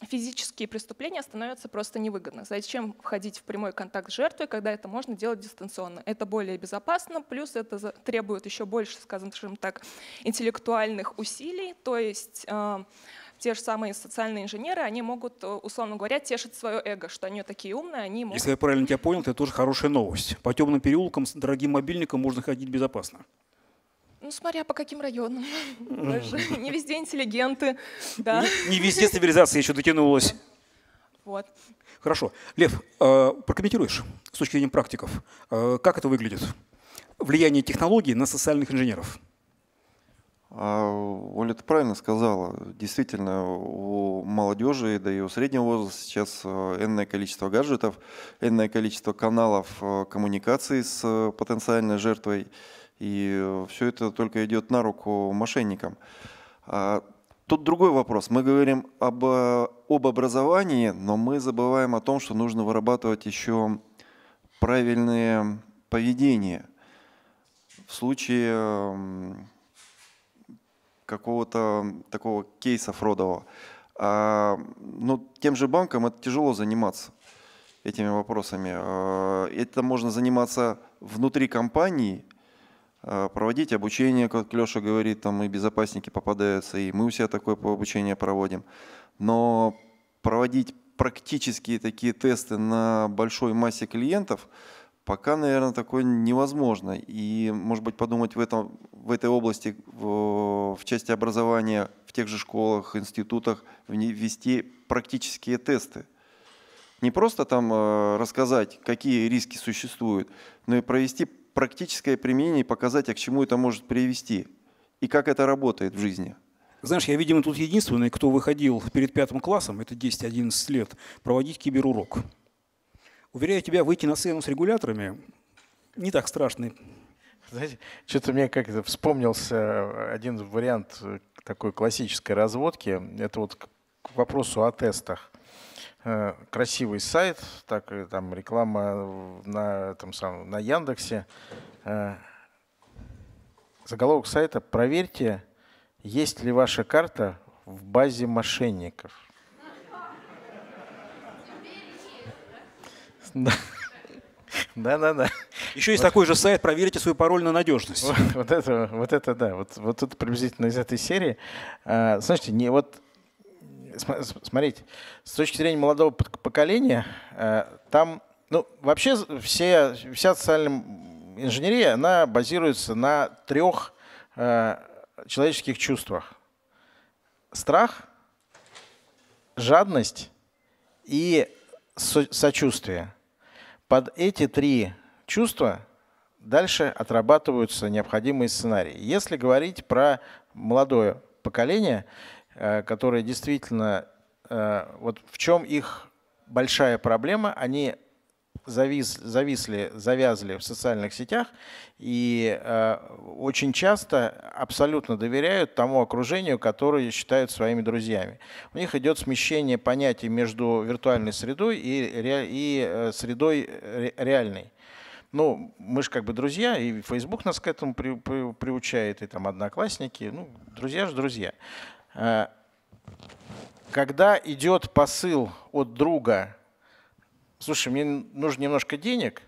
физические преступления становятся просто невыгодны. Зачем входить в прямой контакт с жертвой, когда это можно делать дистанционно? Это более безопасно, плюс это требует еще больше, скажем так, интеллектуальных усилий, то есть э, те же самые социальные инженеры, они могут, э, условно говоря, тешить свое эго, что они такие умные, они могут... Если я правильно тебя понял, это тоже хорошая новость. По темным переулкам с дорогим мобильником можно ходить безопасно. Ну, смотря по каким районам. Не везде интеллигенты. Не везде цивилизация еще дотянулась. Вот. Хорошо. Лев, э, прокомментируешь с точки зрения практиков, э, как это выглядит? Влияние технологий на социальных инженеров? А, Оля, ты правильно сказала. Действительно, у молодежи, да и у среднего возраста сейчас э, энное количество гаджетов, энное количество каналов коммуникации с потенциальной жертвой. И все это только идет на руку мошенникам. А, тут другой вопрос. Мы говорим об, э, об образовании, но мы забываем о том, что нужно вырабатывать еще правильное поведение. В случае эм, какого-то такого кейса Фродова. А, ну, тем же банкам это тяжело заниматься этими вопросами. А, это можно заниматься внутри компании – а, проводить обучение, как Леша говорит, там и безопасники попадаются, и мы у себя такое обучение проводим. Но проводить практические такие тесты на большой массе клиентов пока, наверное, такое невозможно. И, может быть, подумать в, этом, в этой области, в, в части образования, в тех же школах, институтах, ввести практические тесты. Не просто там а, рассказать, какие риски существуют, но и провести практическое применение и показать, а к чему это может привести и как это работает в жизни. Знаешь, я, видимо, тут единственный, кто выходил перед пятым классом, это 10-11 лет, проводить киберурок. Уверяю тебя, выйти на сцену с регуляторами не так страшно. Знаете, что-то мне как-то вспомнился э, один вариант э, такой классической разводки. Это вот к вопросу о тестах. Э, красивый сайт, так и там реклама на, там самом, на Яндексе. Э, заголовок сайта «Проверьте, есть ли ваша карта в базе мошенников». Да-да-да. Еще есть вот. такой же сайт «Проверьте свой пароль на надежность». Вот, вот это, вот это да, вот, вот тут приблизительно из этой серии. Э, а, слушайте, не, вот смотрите, с точки зрения молодого поколения, э, там, ну, вообще все, вся социальная инженерия, она базируется на трех э, человеческих чувствах. Страх, жадность и сочувствие. Под эти три чувства дальше отрабатываются необходимые сценарии. Если говорить про молодое поколение, Э, которые действительно, э, вот в чем их большая проблема, они завис, зависли, завязли в социальных сетях и э, очень часто абсолютно доверяют тому окружению, которое считают своими друзьями. У них идет смещение понятий между виртуальной средой и, ре, и средой реальной. Ну, мы же как бы друзья, и Facebook нас к этому при, при, приучает, и там одноклассники. Ну, друзья же друзья. Э, когда идет посыл от друга, слушай, мне нужно немножко денег,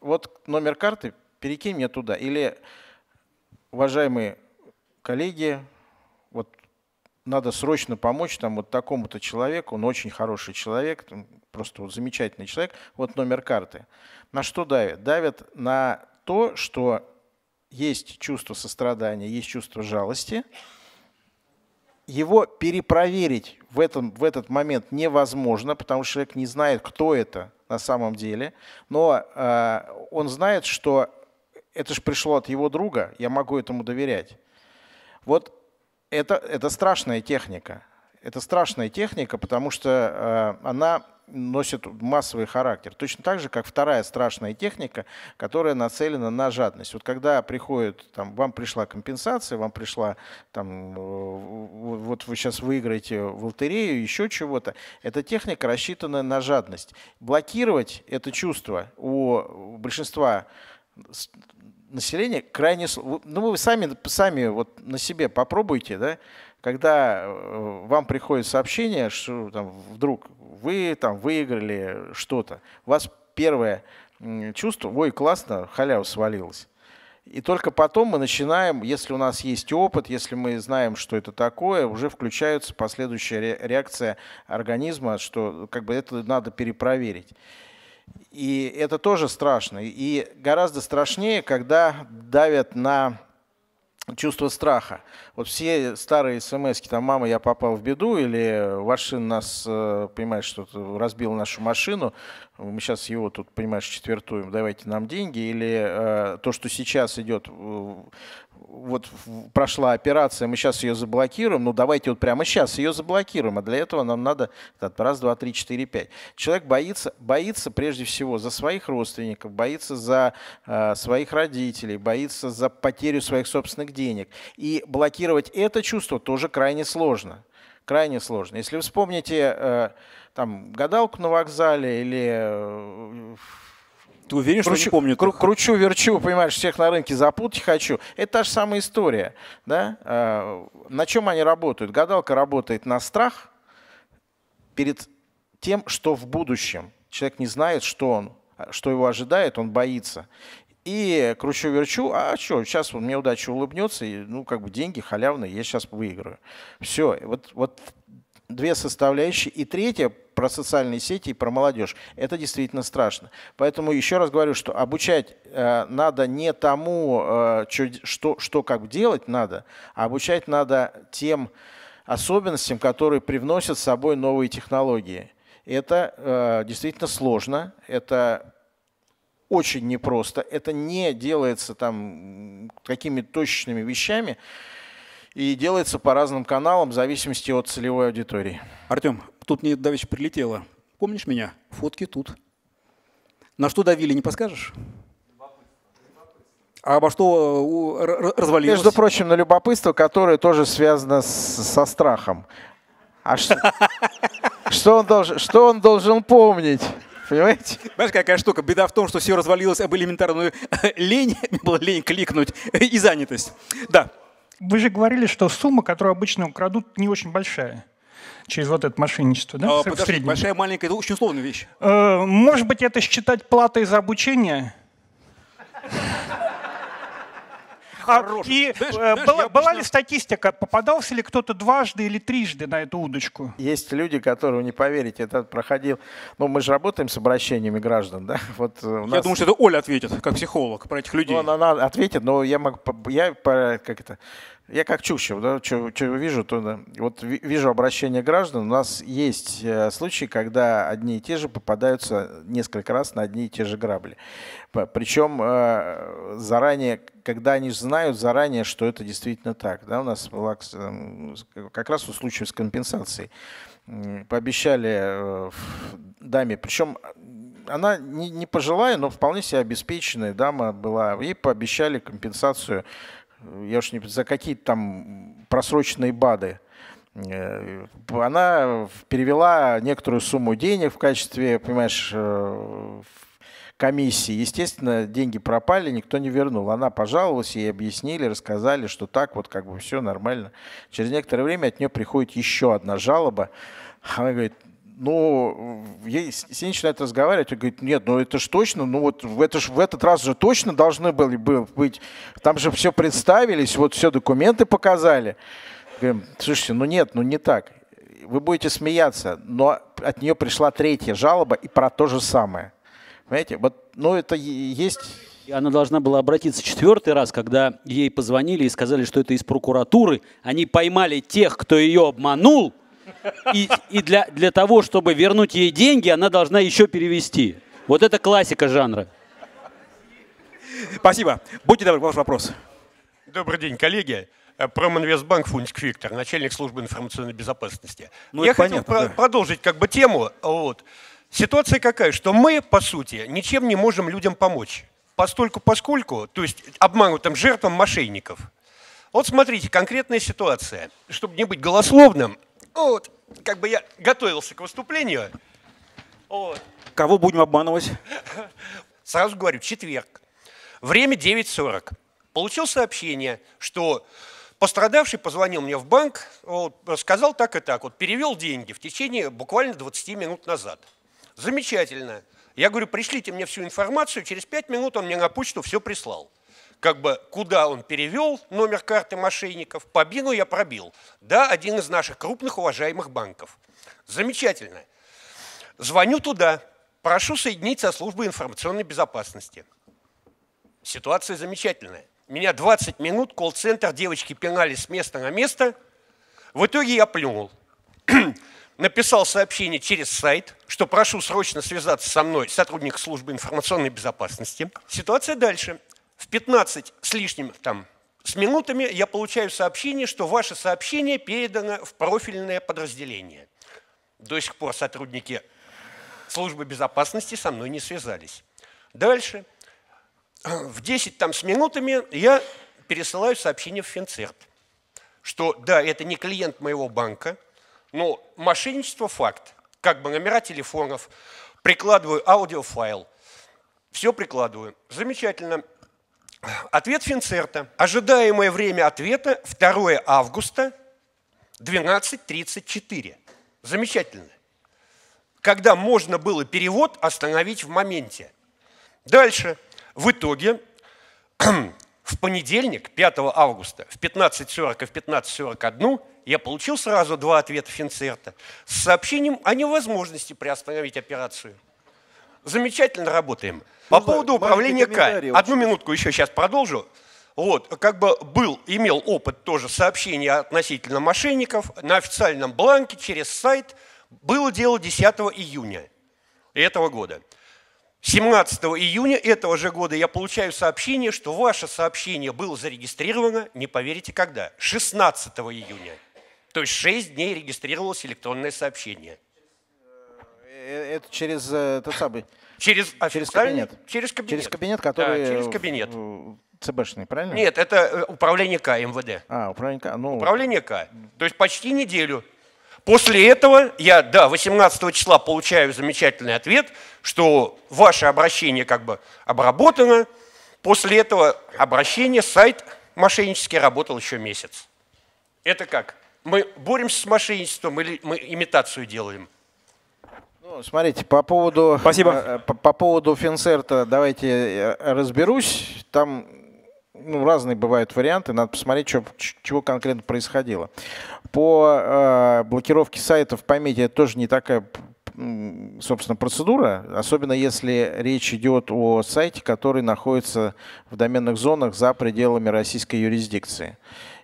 вот номер карты, перекинь мне туда. Или, уважаемые коллеги, вот надо срочно помочь там вот такому-то человеку, он очень хороший человек, просто вот замечательный человек, вот номер карты. На что давят? Давят на то, что есть чувство сострадания, есть чувство жалости – его перепроверить в, этом, в этот момент невозможно, потому что человек не знает, кто это на самом деле. Но э, он знает, что это же пришло от его друга, я могу этому доверять. Вот это, это страшная техника. Это страшная техника, потому что э, она носит массовый характер. Точно так же, как вторая страшная техника, которая нацелена на жадность. Вот когда приходит, там, вам пришла компенсация, вам пришла, там, э, вот вы сейчас выиграете в лотерею, еще чего-то, эта техника рассчитана на жадность. Блокировать это чувство у большинства населения крайне сложно. Ну, вы сами, сами вот на себе попробуйте, да, когда э, вам приходит сообщение, что там, вдруг вы там выиграли что-то, у вас первое чувство, ой, классно, халява свалилась. И только потом мы начинаем, если у нас есть опыт, если мы знаем, что это такое, уже включается последующая реакция организма, что как бы это надо перепроверить. И это тоже страшно. И гораздо страшнее, когда давят на чувство страха. Вот все старые смс там «мама, я попал в беду» или «ваш сын нас, э, понимаешь, что то разбил нашу машину, мы сейчас его тут, понимаешь, четвертуем, давайте нам деньги», или э, то, что сейчас идет э, вот прошла операция, мы сейчас ее заблокируем, ну давайте вот прямо сейчас ее заблокируем, а для этого нам надо так, раз, два, три, четыре, пять. Человек боится, боится прежде всего за своих родственников, боится за э, своих родителей, боится за потерю своих собственных денег. И блокировать это чувство тоже крайне сложно. Крайне сложно. Если вы вспомните э, там гадалку на вокзале или э, ты уверен, кручу, что не помню? Кру- кручу, верчу, понимаешь, всех на рынке запутать хочу. Это та же самая история. Да? А, на чем они работают? Гадалка работает на страх перед тем, что в будущем. Человек не знает, что он, что его ожидает, он боится. И кручу-верчу, а что, сейчас он мне удача улыбнется, и, ну, как бы деньги халявные, я сейчас выиграю. Все, вот, вот две составляющие. И третье про социальные сети и про молодежь. Это действительно страшно. Поэтому еще раз говорю, что обучать э, надо не тому, э, чё, что, что как делать надо, а обучать надо тем особенностям, которые привносят с собой новые технологии. Это э, действительно сложно, это очень непросто, это не делается там какими-то точечными вещами и делается по разным каналам в зависимости от целевой аудитории. Артем, тут мне давеча прилетело. Помнишь меня? Фотки тут. На что давили, не подскажешь? А обо что э, развалилось? Между прочим, на любопытство, которое тоже связано с, со страхом. А что, что, он должен, что он должен помнить? Понимаете? Знаешь, какая штука? Беда в том, что все развалилось об элементарную э, лень. Была лень кликнуть э, и занятость. Да. Вы же говорили, что сумма, которую обычно украдут, не очень большая через вот это мошенничество. Да? А, подожди, большая, маленькая, это очень условная вещь. Э, может быть, это считать платой за обучение? А, и знаешь, э, знаешь, была, обычно... ли статистика, попадался ли кто-то дважды или трижды на эту удочку? Есть люди, которые, не поверите, этот проходил... Ну, мы же работаем с обращениями граждан, да? Вот э, у нас... Я думаю, что это Оля ответит, как психолог, про этих людей. Ну, она, она ответит, но я могу... Я, как это, я как Чущев, да, что вижу, то да. вот вижу обращение граждан. У нас есть э, случаи, когда одни и те же попадаются несколько раз на одни и те же грабли. Причем э, заранее, когда они знают заранее, что это действительно так. Да, у нас была эм, как раз у случая с компенсацией. Пообещали э, даме, причем она не, не пожилая, но вполне себе обеспеченная дама была. Ей пообещали компенсацию я уж не за какие там просроченные БАДы, э, она перевела некоторую сумму денег в качестве, понимаешь, э, комиссии. Естественно, деньги пропали, никто не вернул. Она пожаловалась, ей объяснили, рассказали, что так вот как бы все нормально. Через некоторое время от нее приходит еще одна жалоба. Она говорит, но ну, ней начинает разговаривать, и говорит, нет, ну это ж точно, ну вот в, это ж, в этот раз же точно должны были бы быть, там же все представились, вот все документы показали. Говорим, слушайте, ну нет, ну не так. Вы будете смеяться, но от нее пришла третья жалоба и про то же самое. Понимаете, вот, ну это есть... И она должна была обратиться четвертый раз, когда ей позвонили и сказали, что это из прокуратуры. Они поймали тех, кто ее обманул, и, и для, для того, чтобы вернуть ей деньги, она должна еще перевести. Вот это классика жанра. Спасибо. Будьте добры, ваш вопрос. Добрый день, коллеги. Э, Проминвестбанк Фунтик Виктор, начальник службы информационной безопасности. Ну, Я хотел понятно, про- да. продолжить как бы тему. Вот. Ситуация какая, что мы, по сути, ничем не можем людям помочь. Постольку, поскольку, то есть обманутым жертвам мошенников. Вот смотрите, конкретная ситуация. Чтобы не быть голословным, ну, вот, как бы я готовился к выступлению. Вот. Кого будем обманывать? Сразу говорю, четверг. Время 9.40. Получил сообщение, что пострадавший позвонил мне в банк, вот, сказал так и так, вот перевел деньги в течение буквально 20 минут назад. Замечательно. Я говорю, пришлите мне всю информацию, через 5 минут он мне на почту все прислал как бы куда он перевел номер карты мошенников, побину я пробил. Да, один из наших крупных уважаемых банков. Замечательно. Звоню туда, прошу соединить со службой информационной безопасности. Ситуация замечательная. Меня 20 минут колл-центр девочки пинали с места на место. В итоге я плюнул. Написал сообщение через сайт, что прошу срочно связаться со мной сотрудник службы информационной безопасности. Ситуация дальше в 15 с лишним там, с минутами я получаю сообщение, что ваше сообщение передано в профильное подразделение. До сих пор сотрудники службы безопасности со мной не связались. Дальше. В 10 там, с минутами я пересылаю сообщение в Финцерт, что да, это не клиент моего банка, но мошенничество – факт. Как бы номера телефонов, прикладываю аудиофайл, все прикладываю. Замечательно. Ответ Финцерта. Ожидаемое время ответа 2 августа 12.34. Замечательно. Когда можно было перевод остановить в моменте. Дальше. В итоге в понедельник, 5 августа, в 15.40 и в 15.41 я получил сразу два ответа Финцерта с сообщением о невозможности приостановить операцию. Замечательно работаем. По поводу управления К. Одну минутку еще сейчас продолжу. Вот, как бы был, имел опыт тоже сообщения относительно мошенников на официальном бланке через сайт. Было дело 10 июня этого года. 17 июня этого же года я получаю сообщение, что ваше сообщение было зарегистрировано, не поверите когда, 16 июня. То есть 6 дней регистрировалось электронное сообщение. Э, э, это через э, тот самый Через, а через кабинет? Через кабинет. Через кабинет, который... Да, через кабинет. ЦБшный, правильно? Нет, это э, управление К МВД. А, управление К. Ну... Управление К. То есть почти неделю. После этого я, да, 18 числа получаю замечательный ответ, что ваше обращение как бы обработано. После этого обращение, сайт мошеннический работал еще месяц. Это как? Мы боремся с мошенничеством или мы имитацию делаем? Ну, смотрите, по поводу, Спасибо. Э, э, по, по поводу финцерта, давайте разберусь. Там ну, разные бывают варианты, надо посмотреть, что, чего конкретно происходило. По э, блокировке сайтов памяти это тоже не такая собственно, процедура, особенно если речь идет о сайте, который находится в доменных зонах за пределами российской юрисдикции.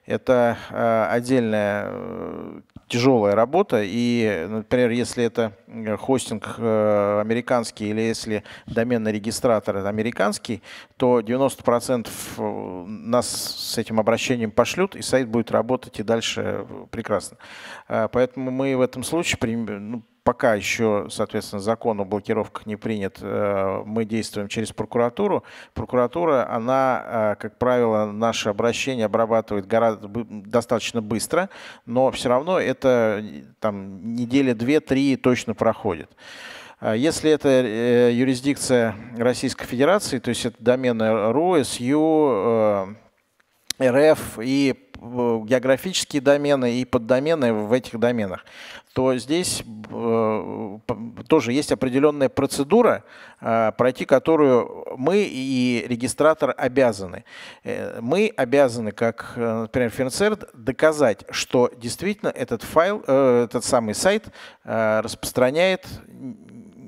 Это э, отдельная э, тяжелая работа. И, например, если это э, хостинг э, американский или если доменный регистратор американский, то 90% э, нас с этим обращением пошлют, и сайт будет работать и дальше прекрасно. Поэтому мы в этом случае ну, пока еще, соответственно, закон о блокировках не принят, э, мы действуем через прокуратуру. Прокуратура, она, э, как правило, наше обращение обрабатывает гораздо, достаточно быстро, но все равно это там недели две-три точно проходит. А если это э, юрисдикция Российской Федерации, то есть это домены РУ, СЮ, РФ и э, географические домены и поддомены в этих доменах, то здесь э, тоже есть определенная процедура, э, пройти которую мы и регистратор обязаны. Э, мы обязаны, как, э, например, Финцерт, доказать, что действительно этот файл, э, этот самый сайт распространяет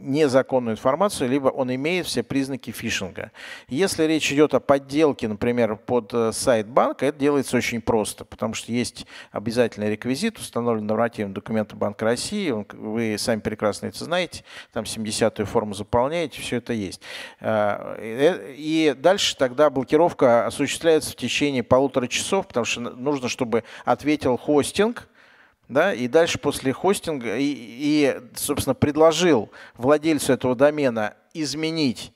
незаконную информацию, либо он имеет все признаки фишинга. Если речь идет о подделке, например, под э, сайт банка, это делается очень просто, потому что есть обязательный реквизит, установлен нормативным документом Банка России, вы сами прекрасно это знаете, там 70-ю форму заполняете, все это есть. А, э, и дальше тогда блокировка осуществляется в течение полутора часов, потому что нужно, чтобы ответил хостинг, да, и дальше после хостинга и, и, собственно, предложил владельцу этого домена изменить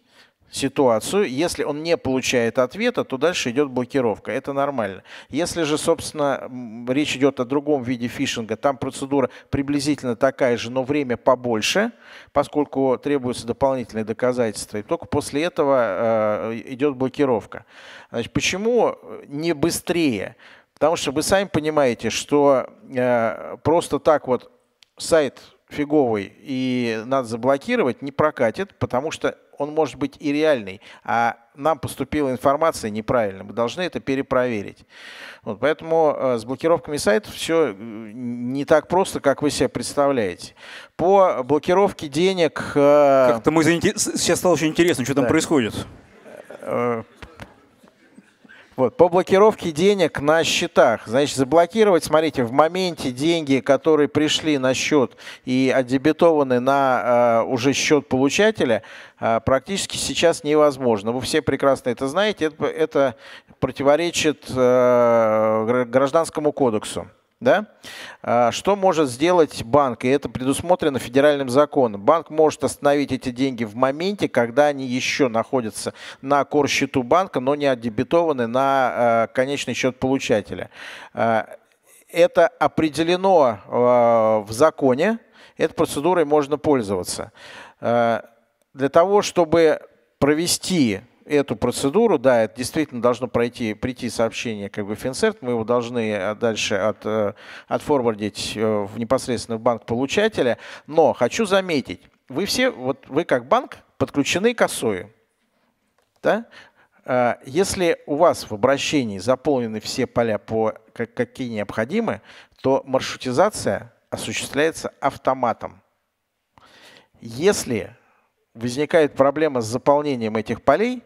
ситуацию. Если он не получает ответа, то дальше идет блокировка. Это нормально. Если же, собственно, речь идет о другом виде фишинга, там процедура приблизительно такая же, но время побольше, поскольку требуются дополнительные доказательства. И только после этого э, идет блокировка. Значит, почему не быстрее? Потому что вы сами понимаете, что э, просто так вот сайт фиговый и надо заблокировать не прокатит, потому что он может быть и реальный, а нам поступила информация неправильно. Мы должны это перепроверить. Вот, поэтому э, с блокировками сайтов все э, не так просто, как вы себе представляете. По блокировке денег... Э... Как-то мы заинтерес... сейчас стало очень интересно, что да. там происходит. Э, вот, по блокировке денег на счетах. Значит, заблокировать, смотрите, в моменте деньги, которые пришли на счет и отдебетованы на э, уже счет получателя, э, практически сейчас невозможно. Вы все прекрасно это знаете, это, это противоречит э, Гражданскому кодексу. Да? А, что может сделать банк? И это предусмотрено федеральным законом. Банк может остановить эти деньги в моменте, когда они еще находятся на кор-счету банка, но не отдебетованы на а, конечный счет получателя. А, это определено в законе, этой процедурой можно пользоваться. Для того, чтобы провести эту процедуру, да, это действительно должно пройти, прийти сообщение как бы в Финцерт, мы его должны э, дальше от, э, отфорвардить э, в непосредственно в банк получателя. Но хочу заметить, вы все, вот вы как банк подключены к ОСОИ. Да? Если у вас в обращении заполнены все поля, по, какие необходимы, то маршрутизация осуществляется автоматом. Если возникает проблема с заполнением этих полей,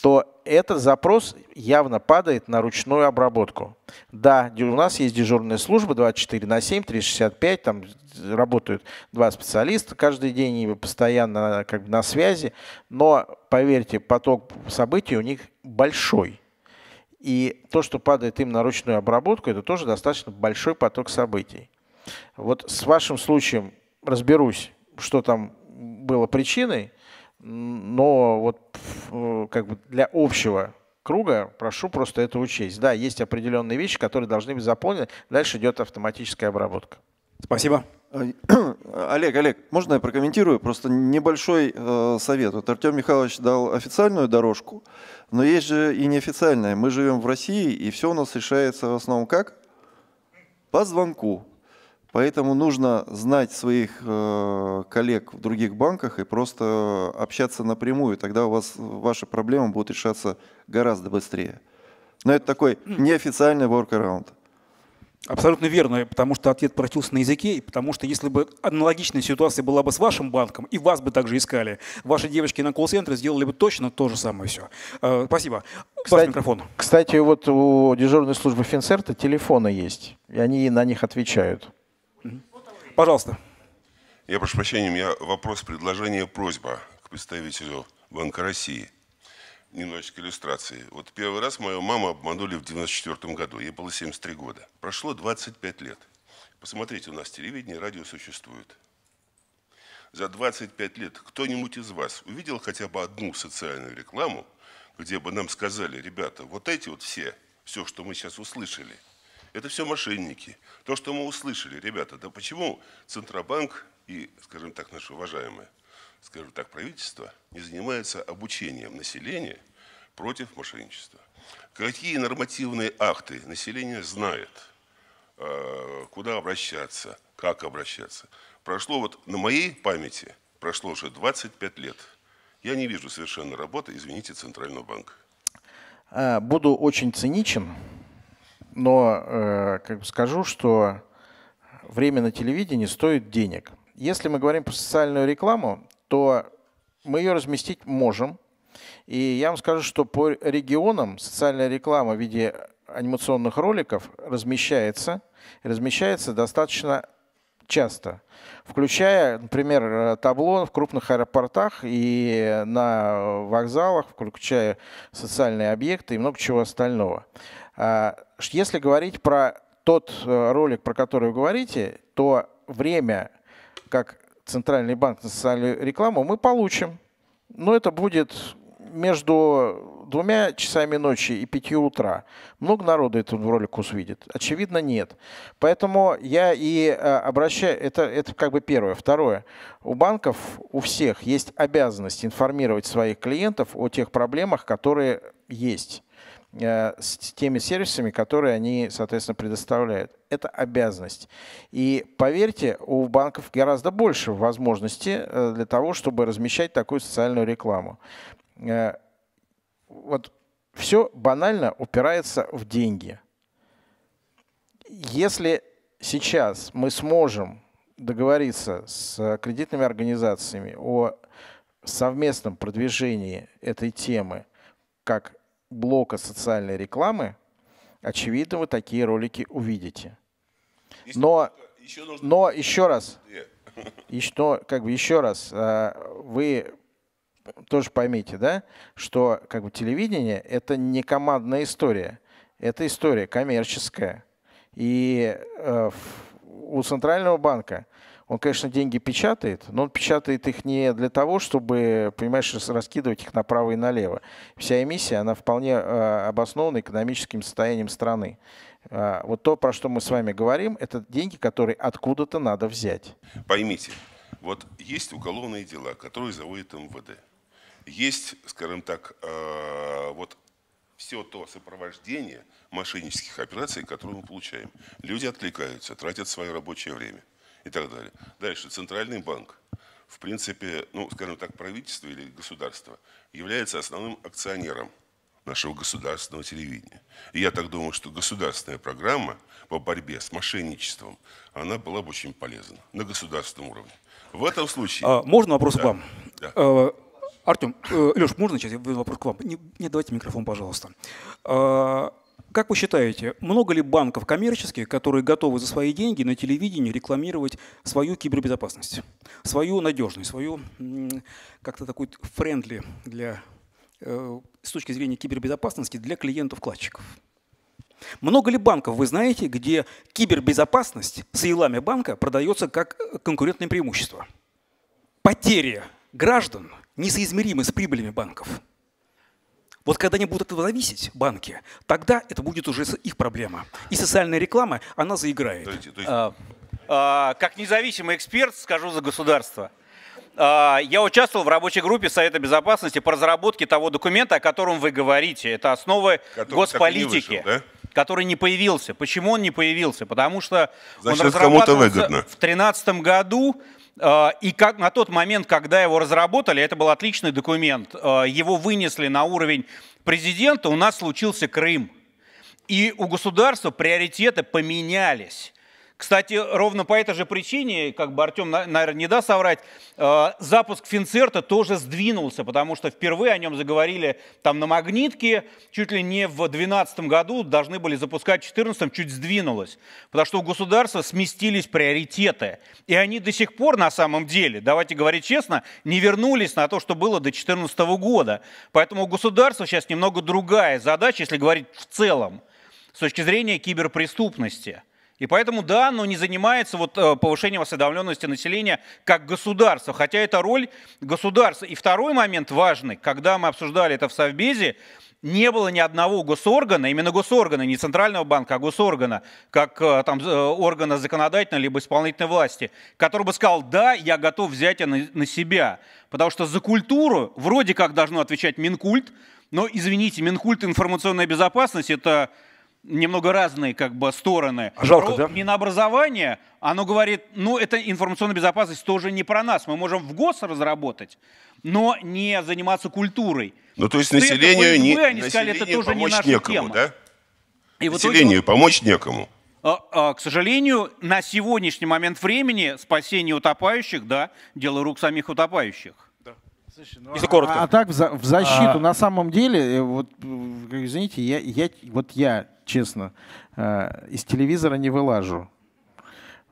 то этот запрос явно падает на ручную обработку. Да, у нас есть дежурная служба 24 на 7, 365, там работают два специалиста каждый день и постоянно как бы на связи, но, поверьте, поток событий у них большой. И то, что падает им на ручную обработку, это тоже достаточно большой поток событий. Вот с вашим случаем разберусь, что там было причиной, но вот Э, как бы для общего круга, прошу просто это учесть. Да, есть определенные вещи, которые должны быть заполнены. Дальше идет автоматическая обработка. Спасибо. Э, Олег, Олег, можно я прокомментирую? Просто небольшой э, совет. Вот Артем Михайлович дал официальную дорожку, но есть же и неофициальная. Мы живем в России, и все у нас решается в основном как? По звонку. Поэтому нужно знать своих э, коллег в других банках и просто общаться напрямую. Тогда у вас ваши проблемы будут решаться гораздо быстрее. Но это такой неофициальный workaround. Абсолютно верно, потому что ответ прочился на языке, и потому что если бы аналогичная ситуация была бы с вашим банком, и вас бы также искали, ваши девочки на колл-центре сделали бы точно то же самое все. Э, спасибо. Кстати, микрофон. Кстати, вот у дежурной службы Финцерта телефоны есть, и они на них отвечают. Пожалуйста. Я прошу прощения, у меня вопрос, предложение, просьба к представителю Банка России. Немножечко иллюстрации. Вот первый раз мою маму обманули в 1994 году. Ей было 73 года. Прошло 25 лет. Посмотрите, у нас телевидение, радио существует. За 25 лет кто-нибудь из вас увидел хотя бы одну социальную рекламу, где бы нам сказали, ребята, вот эти вот все, все, что мы сейчас услышали – это все мошенники. То, что мы услышали, ребята, да почему Центробанк и, скажем так, наши уважаемые, скажем так, правительство не занимается обучением населения против мошенничества? Какие нормативные акты население знает, а, куда обращаться, как обращаться? Прошло вот на моей памяти, прошло уже 25 лет. Я не вижу совершенно работы, извините, Центрального банка. А, буду очень циничен. Но э, как бы скажу, что время на телевидении стоит денег. Если мы говорим про социальную рекламу, то мы ее разместить можем. И я вам скажу, что по регионам социальная реклама в виде анимационных роликов размещается, размещается достаточно часто, включая, например, табло в крупных аэропортах и на вокзалах, включая социальные объекты и много чего остального. Э, если говорить про тот э, ролик, про который вы говорите, то время, как Центральный банк на социальную рекламу, мы получим. Но это будет между двумя часами ночи и пяти утра. Много народу этот ролик увидит? Очевидно, нет. Поэтому я и э, обращаю... Это, это как бы первое. Второе. У банков, у всех есть обязанность информировать своих клиентов о тех проблемах, которые есть. Э, с теми сервисами, которые они, соответственно, предоставляют. Это обязанность. И поверьте, у банков гораздо больше возможностей э, для того, чтобы размещать такую социальную рекламу. Э, вот все банально упирается в деньги. Если сейчас мы сможем договориться с кредитными организациями о совместном продвижении этой темы как блока социальной рекламы, очевидно, вы такие ролики увидите. Но, еще, нужно... но еще раз, еще, как бы еще раз, э, вы тоже поймите, да, что как бы телевидение это не командная история, это история коммерческая. И э, у центрального банка он, конечно, деньги печатает, но он печатает их не для того, чтобы, понимаешь, раскидывать их направо и налево. Вся эмиссия, она вполне э, обоснована экономическим состоянием страны. Э, вот то, про что мы с вами говорим, это деньги, которые откуда-то надо взять. Поймите, вот есть уголовные дела, которые заводит МВД. Есть, скажем так, э, вот все то сопровождение мошеннических операций, которые мы получаем. Люди отвлекаются, тратят свое рабочее время и так далее. Дальше, Центральный банк. В принципе, ну, скажем так, правительство или государство является основным акционером нашего государственного телевидения. И я так думаю, что государственная программа по борьбе с мошенничеством, она была бы очень полезна на государственном уровне. В этом случае... А, можно вопрос да, к вам? Да. А, Артем, э, Леш, можно сейчас я вопрос к вам? Не, не давайте микрофон, пожалуйста. А, как вы считаете, много ли банков коммерческих, которые готовы за свои деньги на телевидении рекламировать свою кибербезопасность, свою надежность, свою как-то такую френдли для, э, с точки зрения кибербезопасности для клиентов-вкладчиков? Много ли банков вы знаете, где кибербезопасность с елами банка продается как э, конкурентное преимущество? Потеря граждан несоизмеримы с прибылями банков. Вот когда они будут этого зависеть, банки, тогда это будет уже их проблема. И социальная реклама, она заиграет. То есть, то есть... А, а, как независимый эксперт скажу за государство. А, я участвовал в рабочей группе Совета Безопасности по разработке того документа, о котором вы говорите. Это основы который госполитики. вышел, да? который не появился. Почему он не появился? Потому что Значит, он разрабатывался в 2013 году, а, и как, на тот момент, когда его разработали, это был отличный документ, а, его вынесли на уровень президента, у нас случился Крым. И у государства приоритеты поменялись. Кстати, ровно по этой же причине, как бы Артем, наверное, не даст соврать, э, запуск Финцерта тоже сдвинулся, потому что впервые о нем заговорили там на магнитке, чуть ли не в 2012 году, должны были запускать в 2014, чуть сдвинулось, потому что у государства сместились приоритеты. И они до сих пор на самом деле, давайте говорить честно, не вернулись на то, что было до 2014 года. Поэтому у государства сейчас немного другая задача, если говорить в целом, с точки зрения киберпреступности – и поэтому, да, но не занимается вот э, повышением осведомленности населения как государство, хотя это роль государства. И второй момент важный, когда мы обсуждали это в Совбезе, не было ни одного госоргана, именно госоргана, не центрального банка, а госоргана, как э, там э, органа законодательной либо исполнительной власти, который бы сказал, да, я готов взять это на себя. Потому что за культуру вроде как должно отвечать Минкульт, но, извините, Минкульт информационной безопасности – это немного разные как бы стороны. А жалко, про да? Минобразование, оно говорит, ну, это информационная безопасность тоже не про нас. Мы можем в ГОС разработать, но не заниматься культурой. Ну, то есть населению, не, они населению сказали, это тоже помочь не некому, тема. да? И населению итоге, помочь некому. А, а, к сожалению, на сегодняшний момент времени спасение утопающих, да, дело рук самих утопающих. Слушай, ну, Если а, коротко. А, так в, за, в защиту а... на самом деле, э, вот э, извините, я, я вот я честно э, из телевизора не вылажу.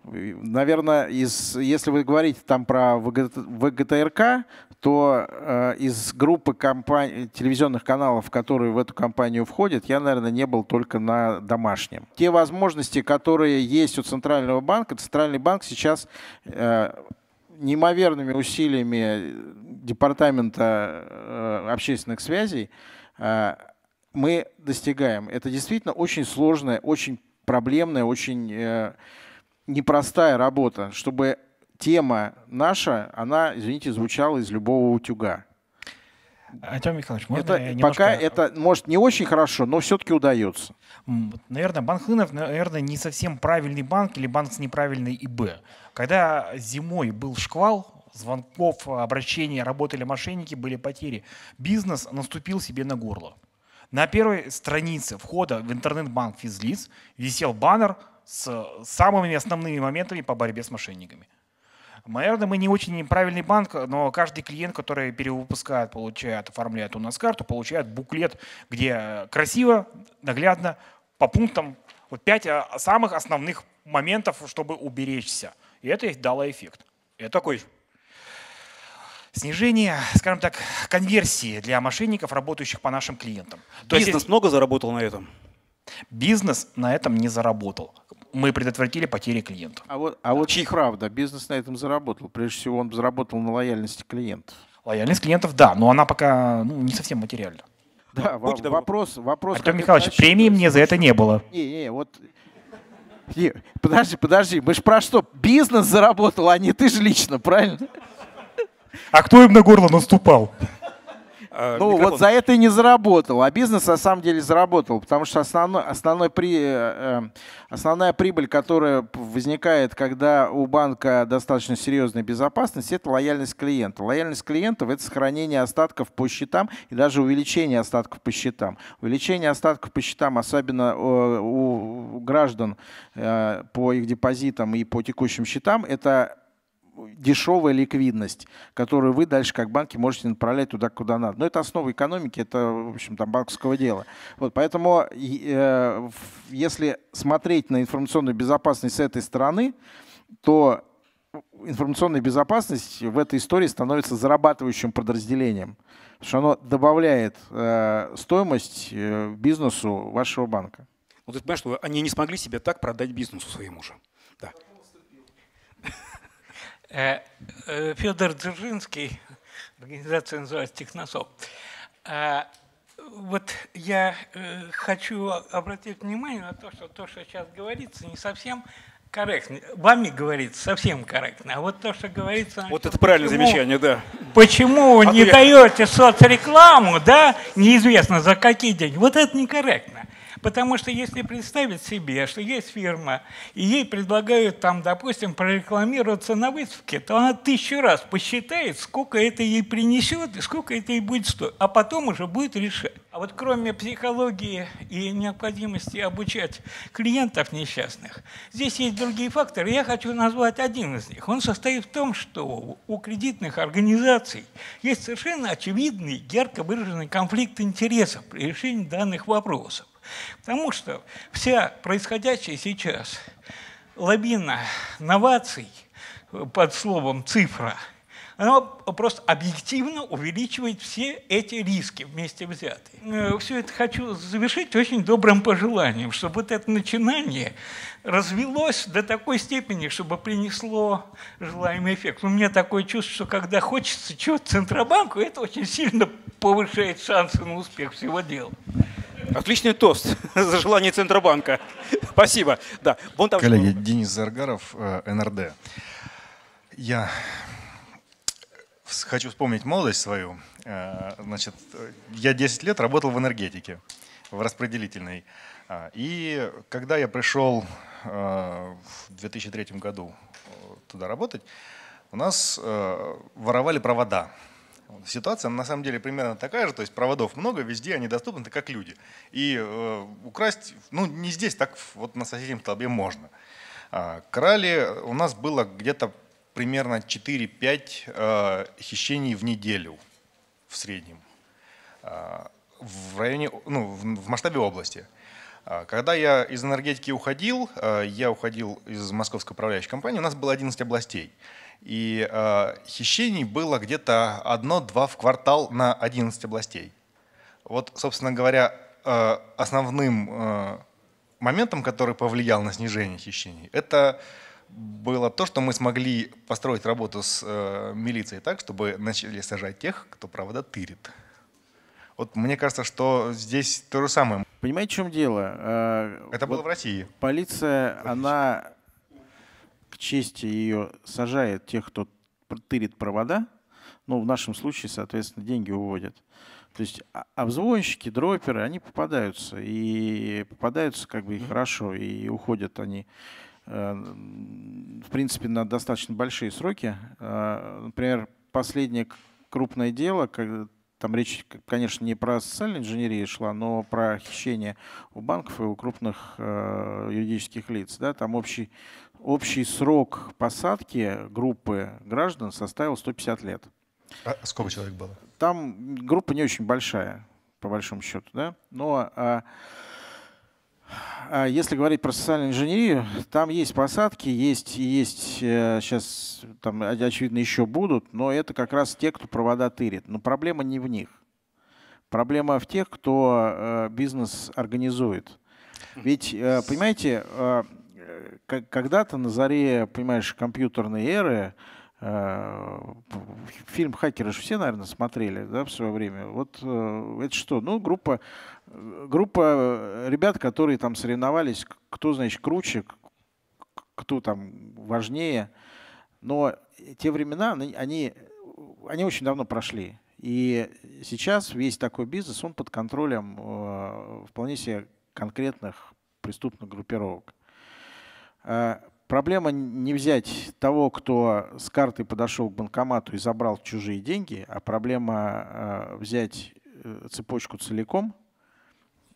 Наверное, из, если вы говорите там про ВГ, ВГТРК, то э, из группы компаний, телевизионных каналов, которые в эту компанию входят, я, наверное, не был только на домашнем. Те возможности, которые есть у Центрального банка, Центральный банк сейчас э, неимоверными усилиями э, Департамента э, общественных связей э, мы достигаем. Это действительно очень сложная, очень проблемная, очень непростая работа, чтобы тема наша, она, извините, звучала из любого утюга. Артем Михайлович, можно это, немножко... Пока это, может, не очень хорошо, но все-таки удается. Наверное, банк Хлынов, наверное, не совсем правильный банк или банк с неправильной ИБ. Когда зимой был шквал, звонков, обращений, работали мошенники, были потери, бизнес наступил себе на горло. На первой странице входа в интернет-банк физлиц висел баннер с самыми основными моментами по борьбе с мошенниками. Наверное, мы не очень правильный банк, но каждый клиент, который перевыпускает, получает, оформляет у нас карту, получает буклет, где красиво, наглядно, по пунктам вот пять а, самых основных моментов, чтобы уберечься – и это дало эффект. Это такой снижение, скажем так, конверсии для мошенников, работающих по нашим клиентам. То Бизнес есть, много заработал на этом? Бизнес на этом не заработал. Мы предотвратили потери клиентов. А вот, а вот чьи правда, бизнес на этом заработал. Прежде всего, он заработал на лояльности клиентов. Лояльность клиентов, да, но она пока ну, не совсем материальна. Да, Будь вопрос, вопрос. Артем Михайлович, премии мне за это не было. Не, не, вот и, подожди, подожди, мы же про что? Бизнес заработал, а не ты же лично, правильно? А кто им на горло наступал? А, ну, микрофон. вот за это и не заработал. А бизнес на самом деле заработал, потому что основной, основной при, э, э, основная прибыль, которая возникает, когда у банка достаточно серьезная безопасность, это лояльность клиента. Лояльность клиентов – это сохранение остатков по счетам и даже увеличение остатков по счетам. Увеличение остатков по счетам, особенно э, у, граждан по их депозитам и по текущим счетам, это дешевая ликвидность, которую вы дальше как банки можете направлять туда, куда надо. Но это основа экономики, это, в общем, там банковского дела. Вот, поэтому, э, если смотреть на информационную безопасность с этой стороны, то информационная безопасность в этой истории становится зарабатывающим подразделением, потому что оно добавляет э, стоимость э, бизнесу вашего банка. Вот ну, ты понимаешь, что они не смогли себя так продать бизнесу своему же. Да. Э, э, Федор Дзержинский, организация называется «Техносоп». Э, вот я хочу обратить внимание на то, что то, что сейчас говорится, не совсем корректно. Вами говорится совсем корректно, а вот то, что говорится... Вот это правильное почему, замечание, да. Почему а не я... даете соцрекламу, да, неизвестно за какие деньги, вот это некорректно. Потому что если представить себе, что есть фирма, и ей предлагают там, допустим, прорекламироваться на выставке, то она тысячу раз посчитает, сколько это ей принесет и сколько это ей будет стоить, а потом уже будет решать. А вот кроме психологии и необходимости обучать клиентов несчастных, здесь есть другие факторы. Я хочу назвать один из них. Он состоит в том, что у кредитных организаций есть совершенно очевидный, ярко выраженный конфликт интересов при решении данных вопросов. Потому что вся происходящая сейчас лавина новаций под словом «цифра» она просто объективно увеличивает все эти риски вместе взятые. Э, все это хочу завершить очень добрым пожеланием, чтобы вот это начинание развелось до такой степени, чтобы принесло желаемый эффект. У меня такое чувство, что когда хочется чего-то Центробанку, это очень сильно повышает шансы на успех всего дела. Отличный тост за желание Центробанка. Спасибо. Да. Вон там Коллеги, же... Денис Заргаров, э, НРД. Я хочу вспомнить молодость свою. Э, значит, я 10 лет работал в энергетике, в распределительной. Э, и когда я пришел в 2003 году туда работать, у нас воровали провода Ситуация на самом деле примерно такая же, то есть проводов много, везде они доступны, как люди. И э, украсть, ну не здесь, так вот на соседнем столбе можно. А, крали у нас было где-то примерно 4-5 э, хищений в неделю в среднем а, в районе, ну в, в масштабе области. А, когда я из энергетики уходил, э, я уходил из московской управляющей компании, у нас было 11 областей. И э, хищений было где то одно-два в квартал на 11 областей. Вот, собственно говоря, э, основным э, моментом, который повлиял на снижение хищений, это было то, что мы смогли построить работу с э, милицией так, чтобы начали сажать тех, кто правда тырит. Вот мне кажется, что здесь то же самое. Понимаете, в чем дело? Э, это вот было в России. Полиция, Отлично. она честь ее сажает тех, кто тырит провода, ну, в нашем случае, соответственно, деньги уводят. То есть а, обзвонщики, дроперы, они попадаются, и попадаются как бы и хорошо, и уходят они э, в принципе, на достаточно большие сроки. Э, например, последнее крупное дело, там речь, конечно, не про социальную инженерию шла, но про хищение у банков и у крупных э, юридических лиц. Да? Там общий общий срок посадки группы граждан составил 150 лет. А сколько человек было? Там группа не очень большая, по большому счету, да. Но а, а если говорить про социальную инженерию, там есть посадки, есть, есть э, сейчас там, очевидно, еще будут, но это как раз те, кто провода тырит. Но проблема не в них. Проблема в тех, кто э, бизнес организует. Ведь, э, понимаете, когда-то на заре, понимаешь, компьютерной эры э, фильм «Хакеры» же все, наверное, смотрели да, в свое время. Вот э, это что? Ну, группа, группа ребят, которые там соревновались, кто, значит, круче, кто там важнее. Но те времена, они, они очень давно прошли. И сейчас весь такой бизнес, он под контролем э, вполне себе конкретных преступных группировок. Э, проблема не взять того, кто с карты подошел к банкомату и забрал чужие деньги, а проблема э, взять э, цепочку целиком.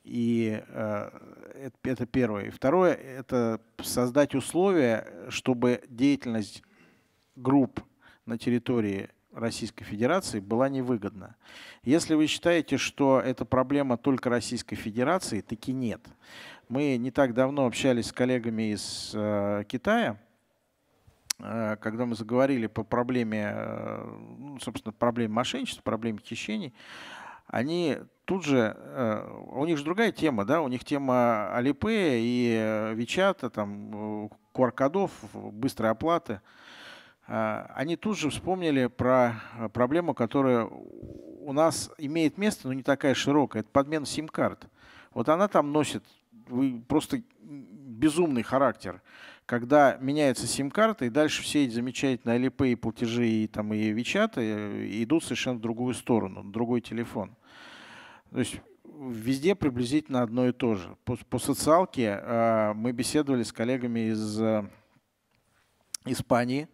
И это первое. И второе — это создать условия, чтобы деятельность групп на территории Российской Федерации была невыгодна. Если вы считаете, что это проблема только Российской Федерации, таки нет. Мы не так давно общались с коллегами из э, Китая, э, когда мы заговорили по проблеме, э, ну, собственно, проблем мошенничества, проблем хищений. Они тут же, э, у них же другая тема, да, у них тема Алипея и э, Вичата, там, QR-кодов, э, быстрой оплаты. Э, они тут же вспомнили про э, проблему, которая у нас имеет место, но не такая широкая. Это подмена сим-карт. Вот она там носит вы просто безумный характер, когда меняется сим-карта, и дальше все эти замечательные Alipay и платежи, и, там, и Вичаты э, идут совершенно в другую сторону, на другой телефон. То есть везде приблизительно одно и то же. По, по социалке э, мы беседовали с коллегами из э, Испании,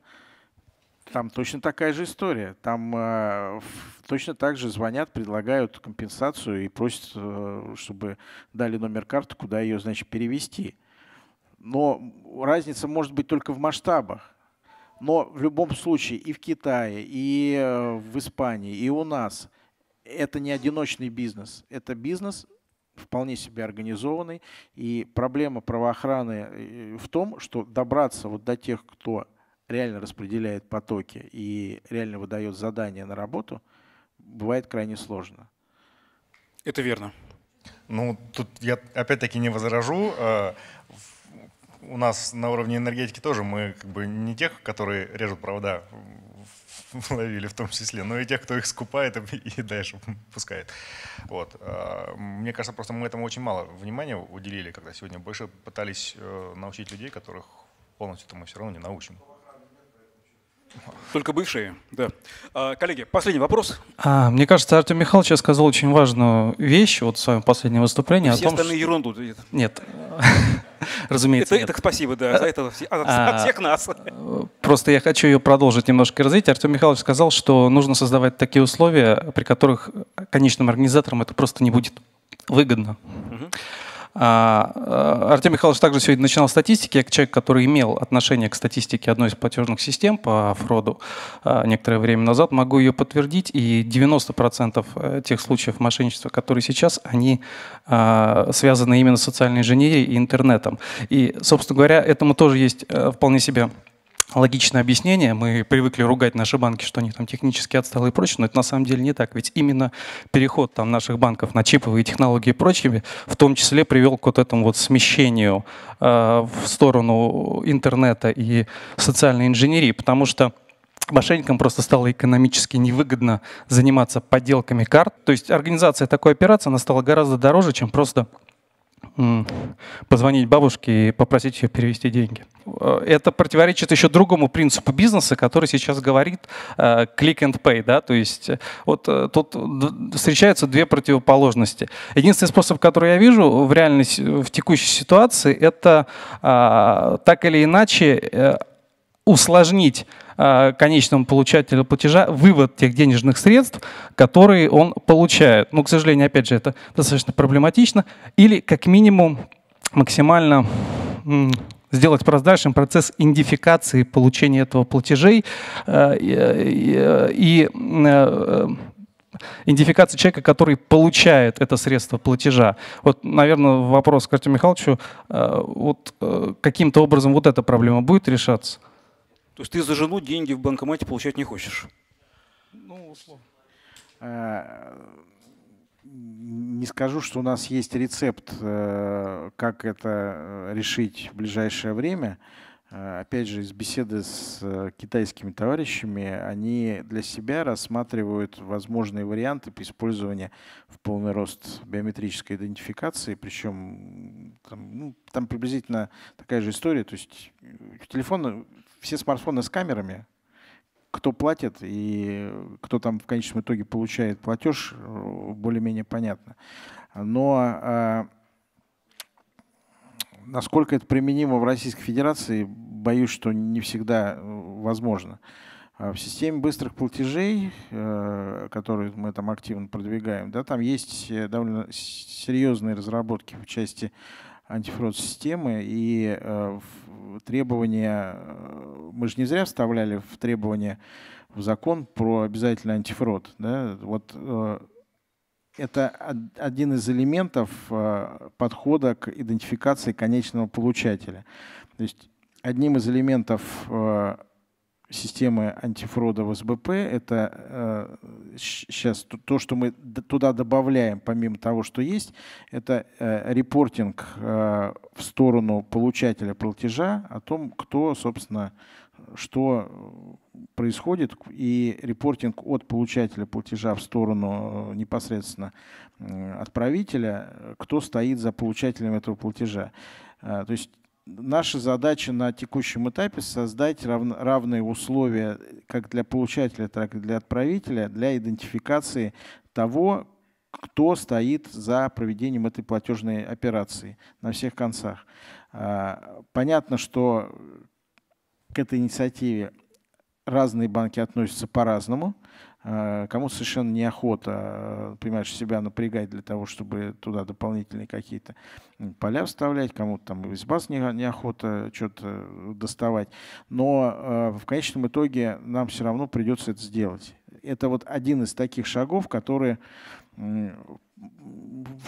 там точно такая же история. Там э, точно так же звонят, предлагают компенсацию и просят, э, чтобы дали номер карты, куда ее, значит, перевести. Но разница может быть только в масштабах. Но в любом случае и в Китае, и э, в Испании, и у нас это не одиночный бизнес. Это бизнес вполне себе организованный. И проблема правоохраны э, в том, что добраться вот до тех, кто реально распределяет потоки и реально выдает задания на работу, бывает крайне сложно. Это верно. Ну, тут я опять-таки не возражу. Э, у нас на уровне энергетики тоже мы как бы не тех, которые режут провода, ловили в том числе, но и тех, кто их скупает и дальше пускает. Вот. Э, мне кажется, просто мы этому очень мало внимания уделили, когда сегодня больше пытались э, научить людей, которых полностью мы все равно не научим. Только бывшие, да. А, коллеги, последний вопрос. А, мне кажется, Артем Михайлович сказал очень важную вещь вот в своем последнем выступлении. И все том, остальные что... ерунду. Нет, разумеется. Это, нет. это спасибо, да, за это а, от всех нас. Э, просто я хочу ее продолжить немножко развить. Артем Михайлович сказал, что нужно создавать такие условия, при которых конечным организаторам это просто не будет выгодно. Угу. А, э, Артем Михайлович также сегодня начинал статистики. Я человек, который имел отношение к статистике одной из платежных систем по фроду э, некоторое время назад. Могу ее подтвердить. И 90% э, тех случаев мошенничества, которые сейчас, они связаны именно с социальной инженерией и интернетом. И, собственно говоря, этому тоже есть вполне себе логичное объяснение. Мы привыкли ругать наши банки, что они там технически отсталые и прочее, но это на самом деле не так. Ведь именно переход там, наших банков на чиповые технологии и прочее в том числе привел к вот этому вот смещению э, в сторону интернета и социальной инженерии, потому что мошенникам просто стало экономически невыгодно заниматься подделками карт. То есть организация такой операции, она стала гораздо дороже, чем просто позвонить бабушке и попросить ее перевести деньги. Э, это противоречит еще другому принципу бизнеса, который сейчас говорит э, click and pay. Да? То есть э, вот тут встречаются две противоположности. Единственный способ, который я вижу в реальной в текущей ситуации, это а, так или иначе усложнить а, конечному получателю платежа вывод тех денежных средств, которые он получает. Но, к сожалению, опять же, это достаточно проблематично. Или, как минимум, максимально сделать прозрачным процесс идентификации получения этого платежей э, и э, э, идентификации человека, который получает это средство платежа. Вот, наверное, вопрос к Артему Михайловичу, вот каким-то образом вот эта проблема будет решаться? То есть ты за жену деньги в банкомате получать не хочешь? Ну, условно. Э, не скажу, что у нас есть рецепт, э, как это э, решить в ближайшее время. Опять же, из беседы с китайскими товарищами, они для себя рассматривают возможные варианты использования в полный рост биометрической идентификации. Причем там, ну, там приблизительно такая же история. То есть телефон все смартфоны с камерами, кто платит и кто там в конечном итоге получает платеж, э, более-менее понятно. Но а, насколько это применимо в Российской Федерации, боюсь, что не всегда э, возможно. А в системе быстрых платежей, э, которую мы там активно продвигаем, да, там есть довольно серьезные разработки в части антифрод-системы и требования мы же не зря вставляли в требования в закон про обязательный антифрод. Да? Вот э, это один из элементов э, подхода к идентификации конечного получателя. То есть одним из элементов э, системы антифрода в СБП. Это э, сейчас то, то, что мы туда добавляем, помимо того, что есть, это э, репортинг э, в сторону получателя платежа о том, кто, собственно, что происходит, и репортинг от получателя платежа в сторону э, непосредственно отправителя, кто стоит за получателем этого платежа. Э, то есть наша задача на текущем этапе создать равные условия как для получателя, так и для отправителя для идентификации того, кто стоит за проведением этой платежной операции на всех концах. А, понятно, что к этой инициативе разные банки относятся по-разному. Э, кому совершенно неохота, э, понимаешь, себя напрягать для того, чтобы туда дополнительные какие-то поля вставлять, кому-то там из баз неохота что-то доставать. Но э, в конечном итоге нам все равно придется это сделать. Это вот один из таких шагов, которые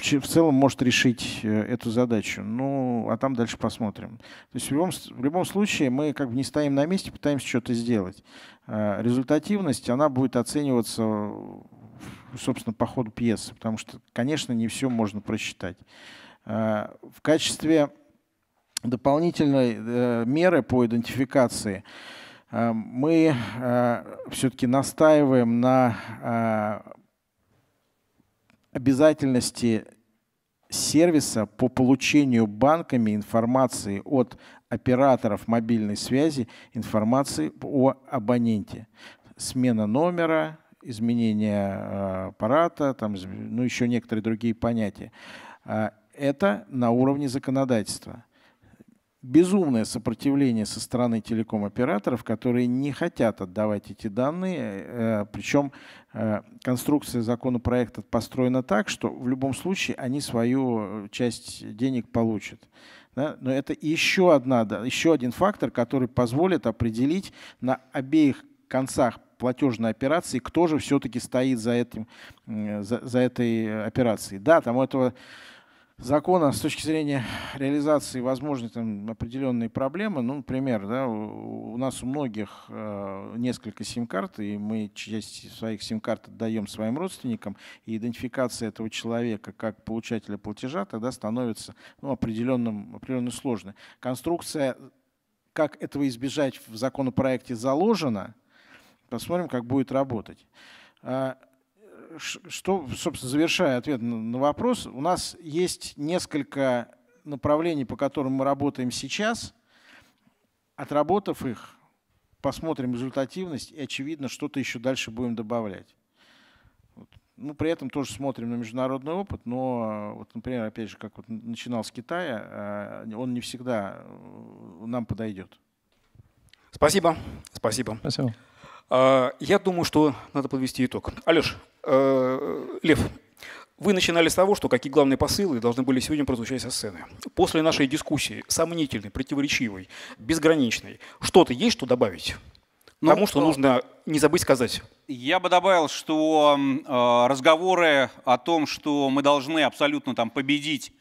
в целом может решить э, эту задачу. Ну, а там дальше посмотрим. То есть в любом, в любом случае мы как бы не стоим на месте, пытаемся что-то сделать. А, результативность, она будет оцениваться, э, собственно, по ходу пьесы, потому что, конечно, не все можно просчитать. А, в качестве дополнительной э, меры по идентификации мы все-таки настаиваем на обязательности сервиса по получению банками информации от операторов мобильной связи, информации о абоненте. Смена номера, изменение э, аппарата, там, ну, еще некоторые другие понятия. Э, это на уровне законодательства безумное сопротивление со стороны телеком-операторов, которые не хотят отдавать эти данные. Э, Причем э, конструкция законопроекта построена так, что в любом случае они свою э, часть денег получат. Да? Но это еще, одна, да, еще один фактор, который позволит определить на обеих концах платежной операции, кто же все-таки стоит за, этим, за, за этой операцией. Да, там у этого закона с точки зрения реализации возможны там определенные проблемы. Ну, например, да, у нас у многих э, несколько сим-карт, и мы часть своих сим-карт отдаем своим родственникам, и идентификация этого человека как получателя платежа тогда становится ну, определенным, определенно сложной. Конструкция, как этого избежать в законопроекте заложена, посмотрим, как будет работать. А, что, собственно, завершая ответ на вопрос, у нас есть несколько направлений, по которым мы работаем сейчас. Отработав их, посмотрим результативность и, очевидно, что-то еще дальше будем добавлять. Ну, при этом тоже смотрим на международный опыт, но, вот, например, опять же, как вот начинал с Китая, а, он не всегда э, нам подойдет. Спасибо. Спасибо. Спасибо. А, я думаю, что надо подвести итог. Алеш, э, Лев, вы начинали с того, что какие главные посылы должны были сегодня прозвучать со сцены. После нашей дискуссии, сомнительной, противоречивой, безграничной, что-то есть, что добавить? Ну, Тому, что нужно не забыть сказать. Я бы добавил, что э, разговоры о том, что мы должны абсолютно там победить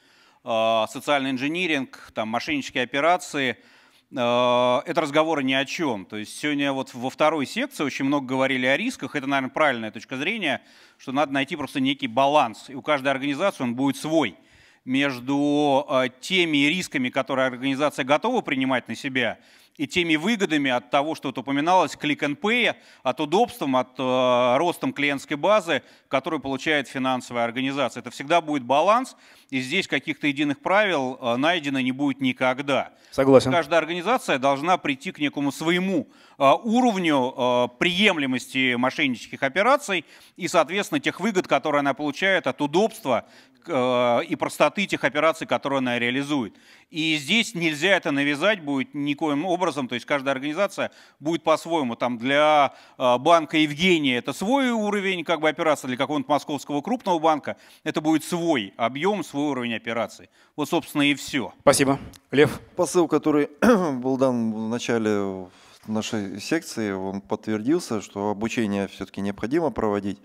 э, социальный инжиниринг, там мошеннические операции – а, это разговоры ни о чем. То есть сегодня вот во второй секции очень много говорили о рисках. Это, наверное, правильная точка зрения, что надо найти просто некий баланс. И у каждой организации он будет свой между а, теми рисками, которые организация готова принимать на себя, и теми выгодами от того, что вот упоминалось, клик and pay, от удобством, от э, ростом клиентской базы, которую получает финансовая организация. Это всегда будет баланс, и здесь каких-то единых правил э, найдено не будет никогда. Согласен. Каждая организация должна прийти к некому своему э, уровню э, приемлемости мошеннических операций и, соответственно, тех выгод, которые она получает от удобства Э, и простоты тех операций, которые она реализует. И здесь нельзя это навязать будет никоим образом, то есть каждая организация будет по-своему. Там для э, банка Евгения это свой уровень как бы, операции, для какого-нибудь московского крупного банка это будет свой объем, свой уровень операции. Вот, собственно, и все. Спасибо. Лев? Посыл, который был дан в начале нашей секции он подтвердился, что обучение все-таки необходимо проводить,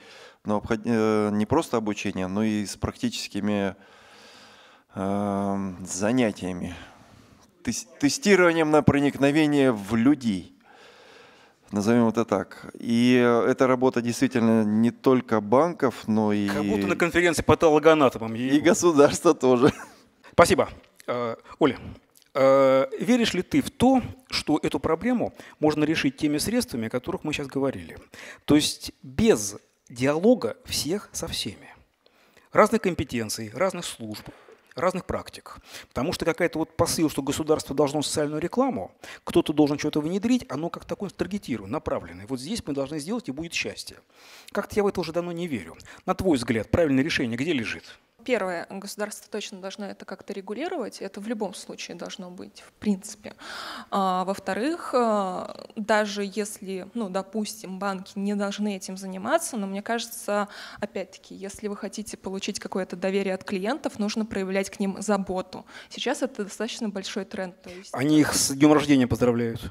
но э, не просто обучение, но и с практическими э, занятиями, тестированием на проникновение в людей. Назовем это так. И эта работа действительно не только банков, но и... Как будто на конференции по патологоанатомам. И государства тоже. Спасибо. Э, Оля, Э, веришь ли ты в то, что эту проблему можно решить теми средствами, о которых мы сейчас говорили? То есть без диалога всех со всеми. Разных компетенций, разных служб, разных практик. Потому что какая-то вот посыл, что государство должно социальную рекламу, кто-то должен что-то внедрить, оно как такое таргетировано, направленное. Вот здесь мы должны сделать, и будет счастье. Как-то я в это уже давно не верю. На твой взгляд, правильное решение где лежит? Первое, государство точно должно это как-то регулировать, это в любом случае должно быть, в принципе. А, во-вторых, а, даже если, ну, допустим, банки не должны этим заниматься, но мне кажется, опять-таки, если вы хотите получить какое-то доверие от клиентов, нужно проявлять к ним заботу. Сейчас это достаточно большой тренд. есть... Они их с днем рождения поздравляют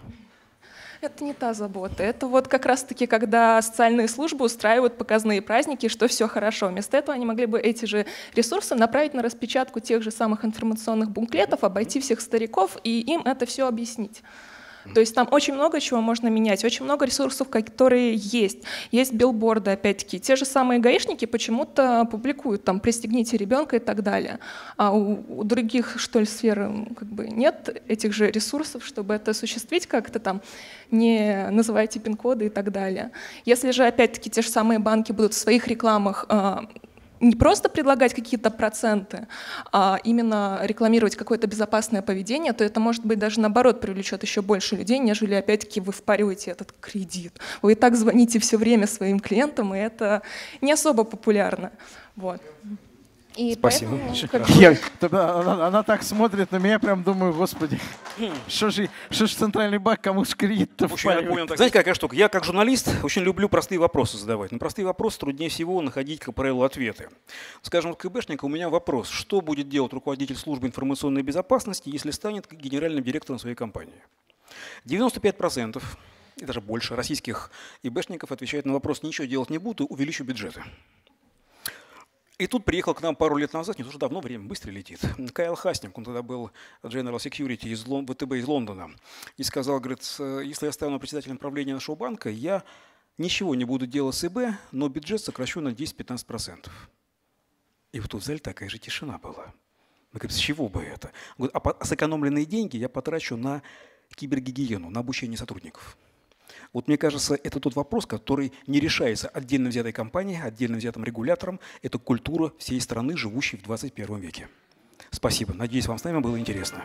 это не та забота. Это вот как раз-таки, когда социальные службы устраивают показные праздники, что все хорошо. Вместо этого они могли бы эти же ресурсы направить на распечатку тех же самых информационных бунклетов, обойти всех стариков и им это все объяснить. То есть там очень много чего можно менять, очень много ресурсов, которые есть. Есть билборды, опять-таки. Те же самые гаишники почему-то публикуют там «пристегните ребенка» и так далее. А у, у других, что ли, сфер как бы нет этих же ресурсов, чтобы это осуществить как-то там, не называйте пин-коды и так далее. Если же, опять-таки, те же самые банки будут в своих рекламах а, не просто предлагать какие-то проценты, а именно рекламировать какое-то безопасное поведение, то это, может быть, даже наоборот привлечет еще больше людей, нежели, опять-таки, вы впариваете этот кредит. Вы и так звоните все время своим клиентам, и это не особо популярно. Вот. И Спасибо. Поэтому, как... я, она, она так смотрит на меня, прям думаю, господи, что же, что же центральный банк, кому же кредит-то Знаете, какая штука? Я как журналист очень люблю простые вопросы задавать. На простые вопросы труднее всего находить, как правило, ответы. Скажем, от КБшника у меня вопрос. Что будет делать руководитель службы информационной безопасности, если станет генеральным директором своей компании? 95% и даже больше российских ИБшников отвечают на вопрос «Ничего делать не буду, увеличу бюджеты». И тут приехал к нам пару лет назад, не то что давно, время быстро летит, Кайл Хасник, он тогда был General Security из Лон, ВТБ из Лондона, и сказал, говорит, если я стану председателем правления нашего банка, я ничего не буду делать с ИБ, но бюджет сокращу на 10-15%. И вот тут в зале такая же тишина была. Мы говорим, с чего бы это? Он говорит, а, а сэкономленные деньги я потрачу на кибергигиену, на обучение сотрудников. Вот мне кажется, это тот вопрос, который не решается отдельно взятой компанией, отдельно взятым регулятором. Это культура всей страны, живущей в 21 веке. Спасибо. Надеюсь, вам с нами было интересно.